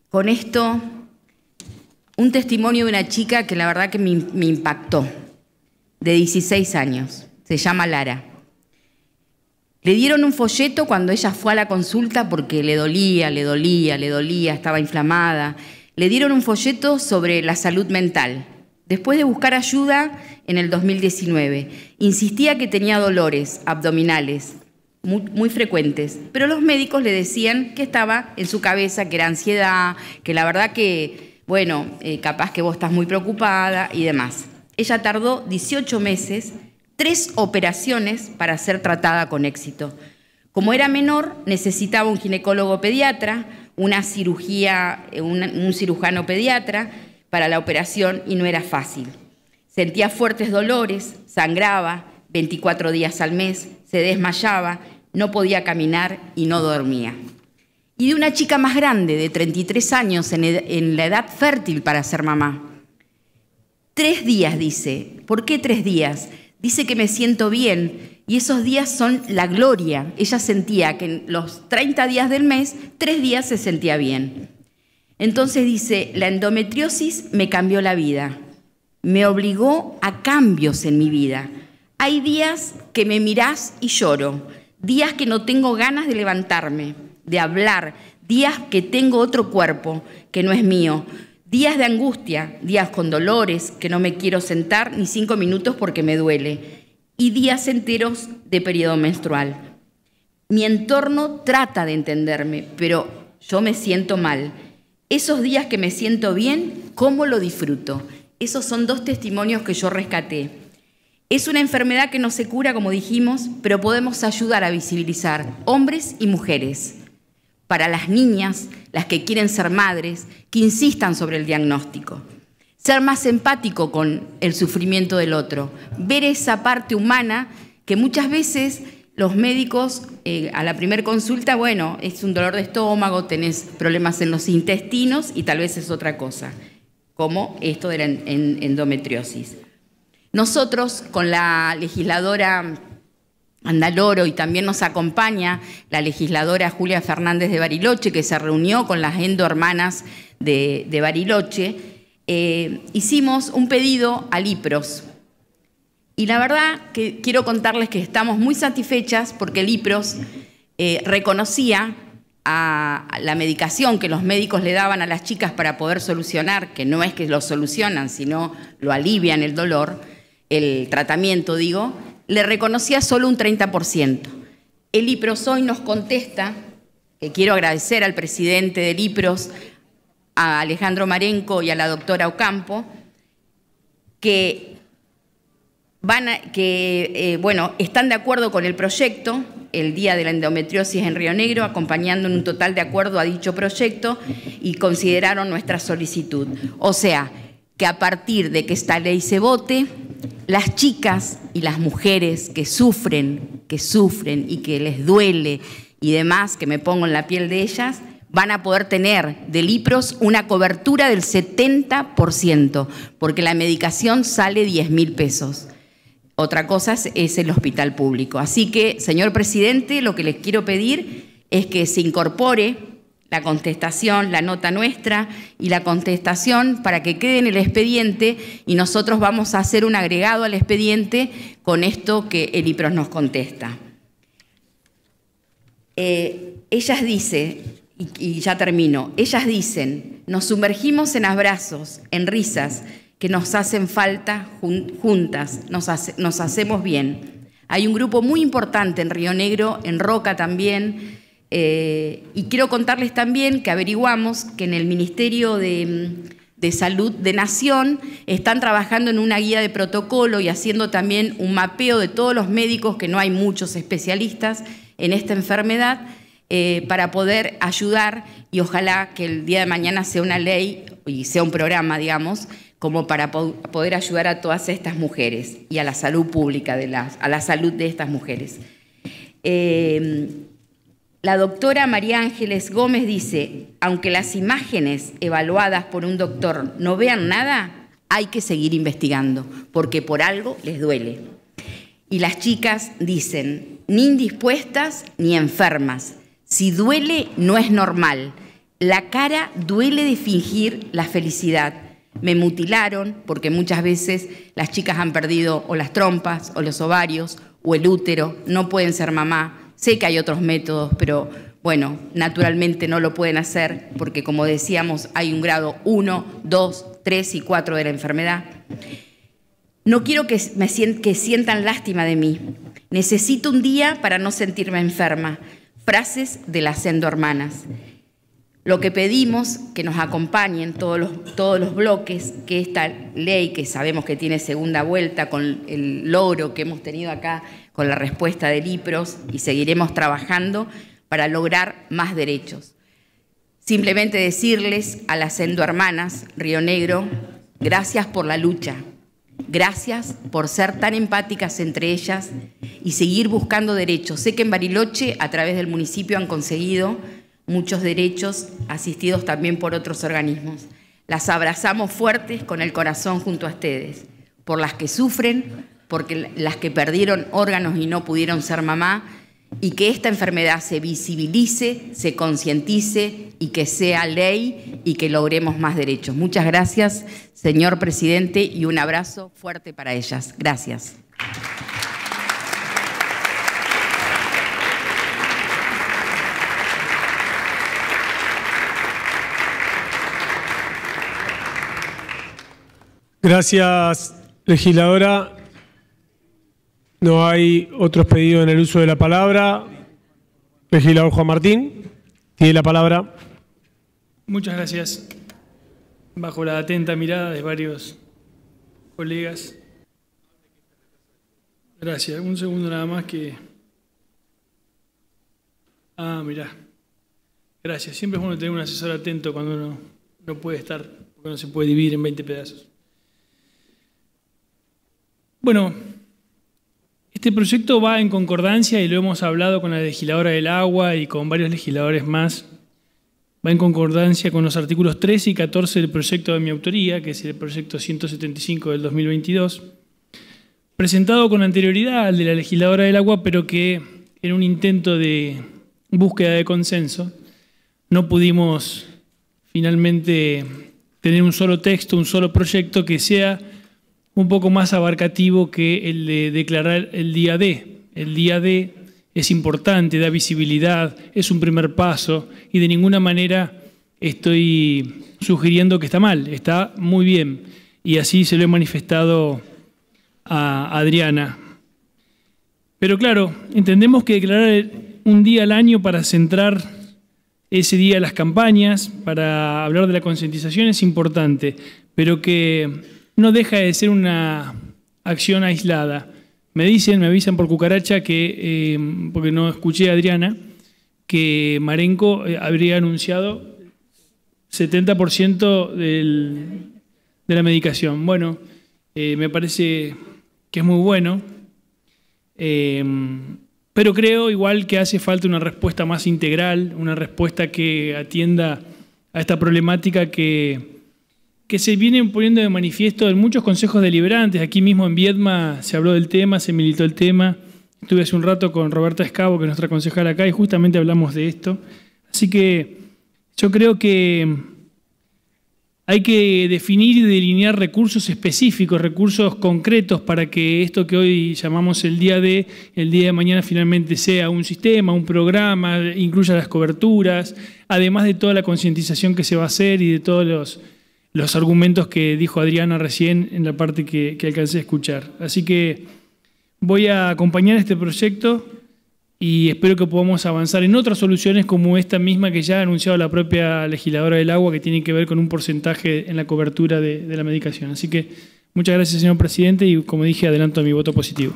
con esto un testimonio de una chica que la verdad que me, impactó, de 16 años, se llama Lara. Le dieron un folleto cuando ella fue a la consulta porque le dolía, le dolía, le dolía, estaba inflamada. Le dieron un folleto sobre la salud mental. Después de buscar ayuda en el 2019, insistía que tenía dolores abdominales muy frecuentes, pero los médicos le decían que estaba en su cabeza, que era ansiedad, que la verdad que bueno, eh, capaz que vos estás muy preocupada y demás. Ella tardó 18 meses, tres operaciones para ser tratada con éxito. Como era menor, necesitaba un ginecólogo pediatra, una cirugía, eh, un cirujano pediatra para la operación y no era fácil. Sentía fuertes dolores, sangraba 24 días al mes, se desmayaba, no podía caminar y no dormía y de una chica más grande, de 33 años, en, la edad fértil para ser mamá. Tres días, dice. ¿Por qué tres días? Dice que me siento bien y esos días son la gloria. Ella sentía que en los 30 días del mes, tres días se sentía bien. Entonces dice, la endometriosis me cambió la vida, me obligó a cambios en mi vida. Hay días que me mirás y lloro, días que no tengo ganas de levantarme, de hablar, días que tengo otro cuerpo que no es mío, días de angustia, días con dolores, que no me quiero sentar ni cinco minutos porque me duele, y días enteros de periodo menstrual. Mi entorno trata de entenderme, pero yo me siento mal. Esos días que me siento bien, ¿cómo lo disfruto? Esos son dos testimonios que yo rescaté. Es una enfermedad que no se cura, como dijimos, pero podemos ayudar a visibilizar hombres y mujeres para las niñas, las que quieren ser madres, que insistan sobre el diagnóstico. Ser más empático con el sufrimiento del otro, ver esa parte humana que muchas veces los médicos eh, a la primera consulta, bueno, es un dolor de estómago, tenés problemas en los intestinos y tal vez es otra cosa, como esto de la endometriosis. Nosotros con la legisladora Andaloro y también nos acompaña la legisladora Julia Fernández de Bariloche, que se reunió con las endohermanas de, de Bariloche, eh, hicimos un pedido al LIPROS. Y la verdad que quiero contarles que estamos muy satisfechas porque el eh, reconocía a la medicación que los médicos le daban a las chicas para poder solucionar, que no es que lo solucionan, sino lo alivian el dolor, el tratamiento, digo, le reconocía solo un 30%. El IPROS hoy nos contesta, que quiero agradecer al presidente del IPROS, a Alejandro Marenco y a la doctora Ocampo, que, van que eh, bueno, están de acuerdo con el proyecto, el Día de la Endometriosis en Río Negro, acompañando en un total de acuerdo a dicho proyecto y consideraron nuestra solicitud. O sea, que a partir de que esta ley se vote, las chicas y las mujeres que sufren, que sufren y que les duele y demás, que me pongo en la piel de ellas, van a poder tener de Lipros una cobertura del 70%, porque la medicación sale 10 mil pesos. Otra cosa es el hospital público. Así que, señor presidente, lo que les quiero pedir es que se incorpore la contestación, la nota nuestra y la contestación para que quede en el expediente y nosotros vamos a hacer un agregado al expediente con esto que el IPROS nos contesta. Eh, ellas dicen, y, ya termino, ellas dicen, nos sumergimos en abrazos, en risas, que nos hacen falta juntas, nos, nos hacemos bien. Hay un grupo muy importante en Río Negro, en Roca también, eh, y quiero contarles también que averiguamos que en el Ministerio de, Salud de Nación están trabajando en una guía de protocolo y haciendo también un mapeo de todos los médicos, que no hay muchos especialistas en esta enfermedad, eh, para poder ayudar y ojalá que el día de mañana sea una ley y sea un programa, digamos, como para poder ayudar a todas estas mujeres y a la salud pública, de las, a la salud de estas mujeres. Eh, la doctora María Ángeles Gómez dice, aunque las imágenes evaluadas por un doctor no vean nada, hay que seguir investigando, porque por algo les duele. Y las chicas dicen, ni indispuestas ni enfermas. Si duele, no es normal. La cara duele de fingir la felicidad. Me mutilaron porque muchas veces las chicas han perdido o las trompas o los ovarios o el útero, no pueden ser mamá Sé que hay otros métodos, pero bueno, naturalmente no lo pueden hacer porque, como decíamos, hay un grado 1, 2, 3 y 4 de la enfermedad. No quiero que, me sientan lástima de mí. Necesito un día para no sentirme enferma. Frases de las hermanas. Lo que pedimos que nos acompañen todos los, todos los bloques, que esta ley que sabemos que tiene segunda vuelta con el logro que hemos tenido acá con la respuesta de Lipros y seguiremos trabajando para lograr más derechos. Simplemente decirles a las hermanas, Río Negro, gracias por la lucha, gracias por ser tan empáticas entre ellas y seguir buscando derechos. Sé que en Bariloche, a través del municipio, han conseguido muchos derechos asistidos también por otros organismos. Las abrazamos fuertes con el corazón junto a ustedes, por las que sufren, porque las que perdieron órganos y no pudieron ser mamá, y que esta enfermedad se visibilice, se concientice y que sea ley y que logremos más derechos. Muchas gracias, señor presidente, y un abrazo fuerte para ellas. Gracias. Gracias, legisladora. No hay otros pedidos en el uso de la palabra. Legislador Juan Martín, tiene la palabra. Muchas gracias. Bajo la atenta mirada de varios colegas. Gracias. Un segundo nada más que... Ah, mirá. Gracias. Siempre es bueno tener un asesor atento cuando uno no puede estar, porque no se puede dividir en 20 pedazos. Bueno, este proyecto va en concordancia, y lo hemos hablado con la legisladora del agua y con varios legisladores más, va en concordancia con los artículos 13 y 14 del proyecto de mi autoría, que es el proyecto 175 del 2022, presentado con anterioridad al de la legisladora del agua, pero que en un intento de búsqueda de consenso no pudimos finalmente tener un solo texto, un solo proyecto que sea un poco más abarcativo que el de declarar el día D. El día D es importante, da visibilidad, es un primer paso y de ninguna manera estoy sugiriendo que está mal, está muy bien. Y así se lo he manifestado a Adriana. Pero claro, entendemos que declarar un día al año para centrar ese día las campañas, para hablar de la concientización es importante, pero que no deja de ser una acción aislada. Me dicen, me avisan por cucaracha que, eh, porque no escuché a Adriana, que Marenco eh, habría anunciado 70% de la medicación. Bueno, eh, me parece que es muy bueno, pero creo igual que hace falta una respuesta más integral, una respuesta que atienda a esta problemática que que se vienen poniendo de manifiesto en muchos consejos deliberantes. Aquí mismo en Viedma se habló del tema, se militó el tema. Estuve hace un rato con Roberta Escabo, que es nuestra concejal acá, y justamente hablamos de esto. Así que yo creo que hay que definir y delinear recursos específicos, recursos concretos para que esto que hoy llamamos el día de, el día de mañana finalmente sea un sistema, un programa, incluya las coberturas, además de toda la concientización que se va a hacer y de todos los los argumentos que dijo Adriana recién en la parte que, alcancé a escuchar. Así que voy a acompañar este proyecto y espero que podamos avanzar en otras soluciones como esta misma que ya ha anunciado la propia legisladora del agua, que tiene que ver con un porcentaje en la cobertura de, de la medicación. Así que muchas gracias, señor presidente, y como dije, adelanto mi voto positivo.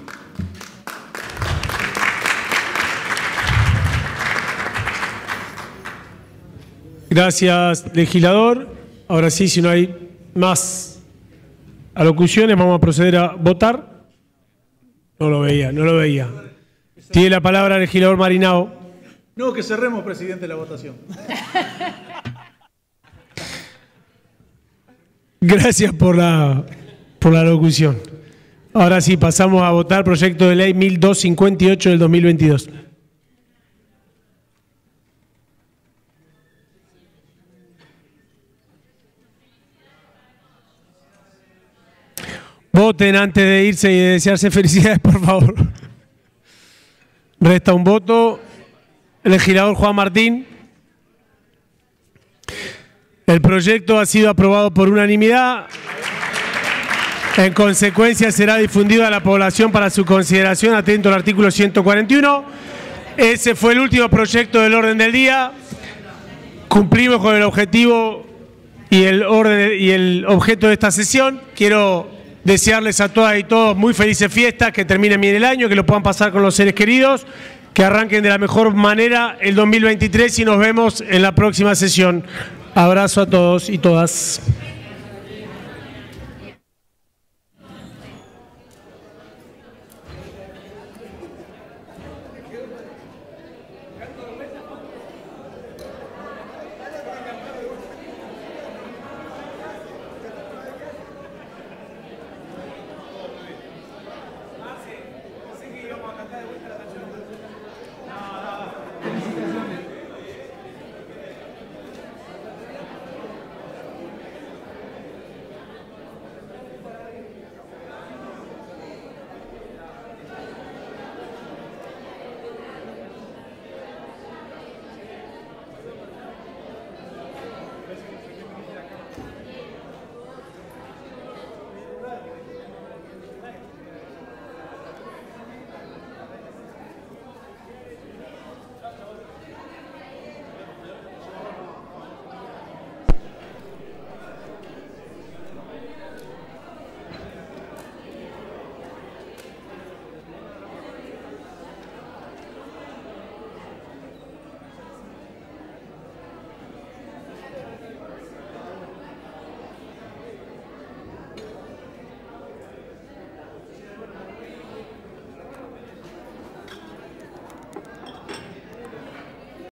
Gracias, legislador. Ahora sí, si no hay más alocuciones, vamos a proceder a votar. No lo veía, no lo veía. Tiene la palabra el legislador Marinao. No, que cerremos, presidente, la votación. [LAUGHS] Gracias por la, por la Ahora sí, pasamos a votar proyecto de ley 1258 del 2022. Voten antes de irse y de desearse felicidades, por favor. Resta un voto. El legislador Juan Martín. El proyecto ha sido aprobado por unanimidad. En consecuencia, será difundido a la población para su consideración, atento al artículo 141. Ese fue el último proyecto del orden del día. Cumplimos con el objetivo y el, orden, y el objeto de esta sesión. Quiero desearles a todas y todos muy felices fiestas, que terminen bien el año, que lo puedan pasar con los seres queridos, que arranquen de la mejor manera el 2023 y nos vemos en la próxima sesión. Abrazo a todos y todas.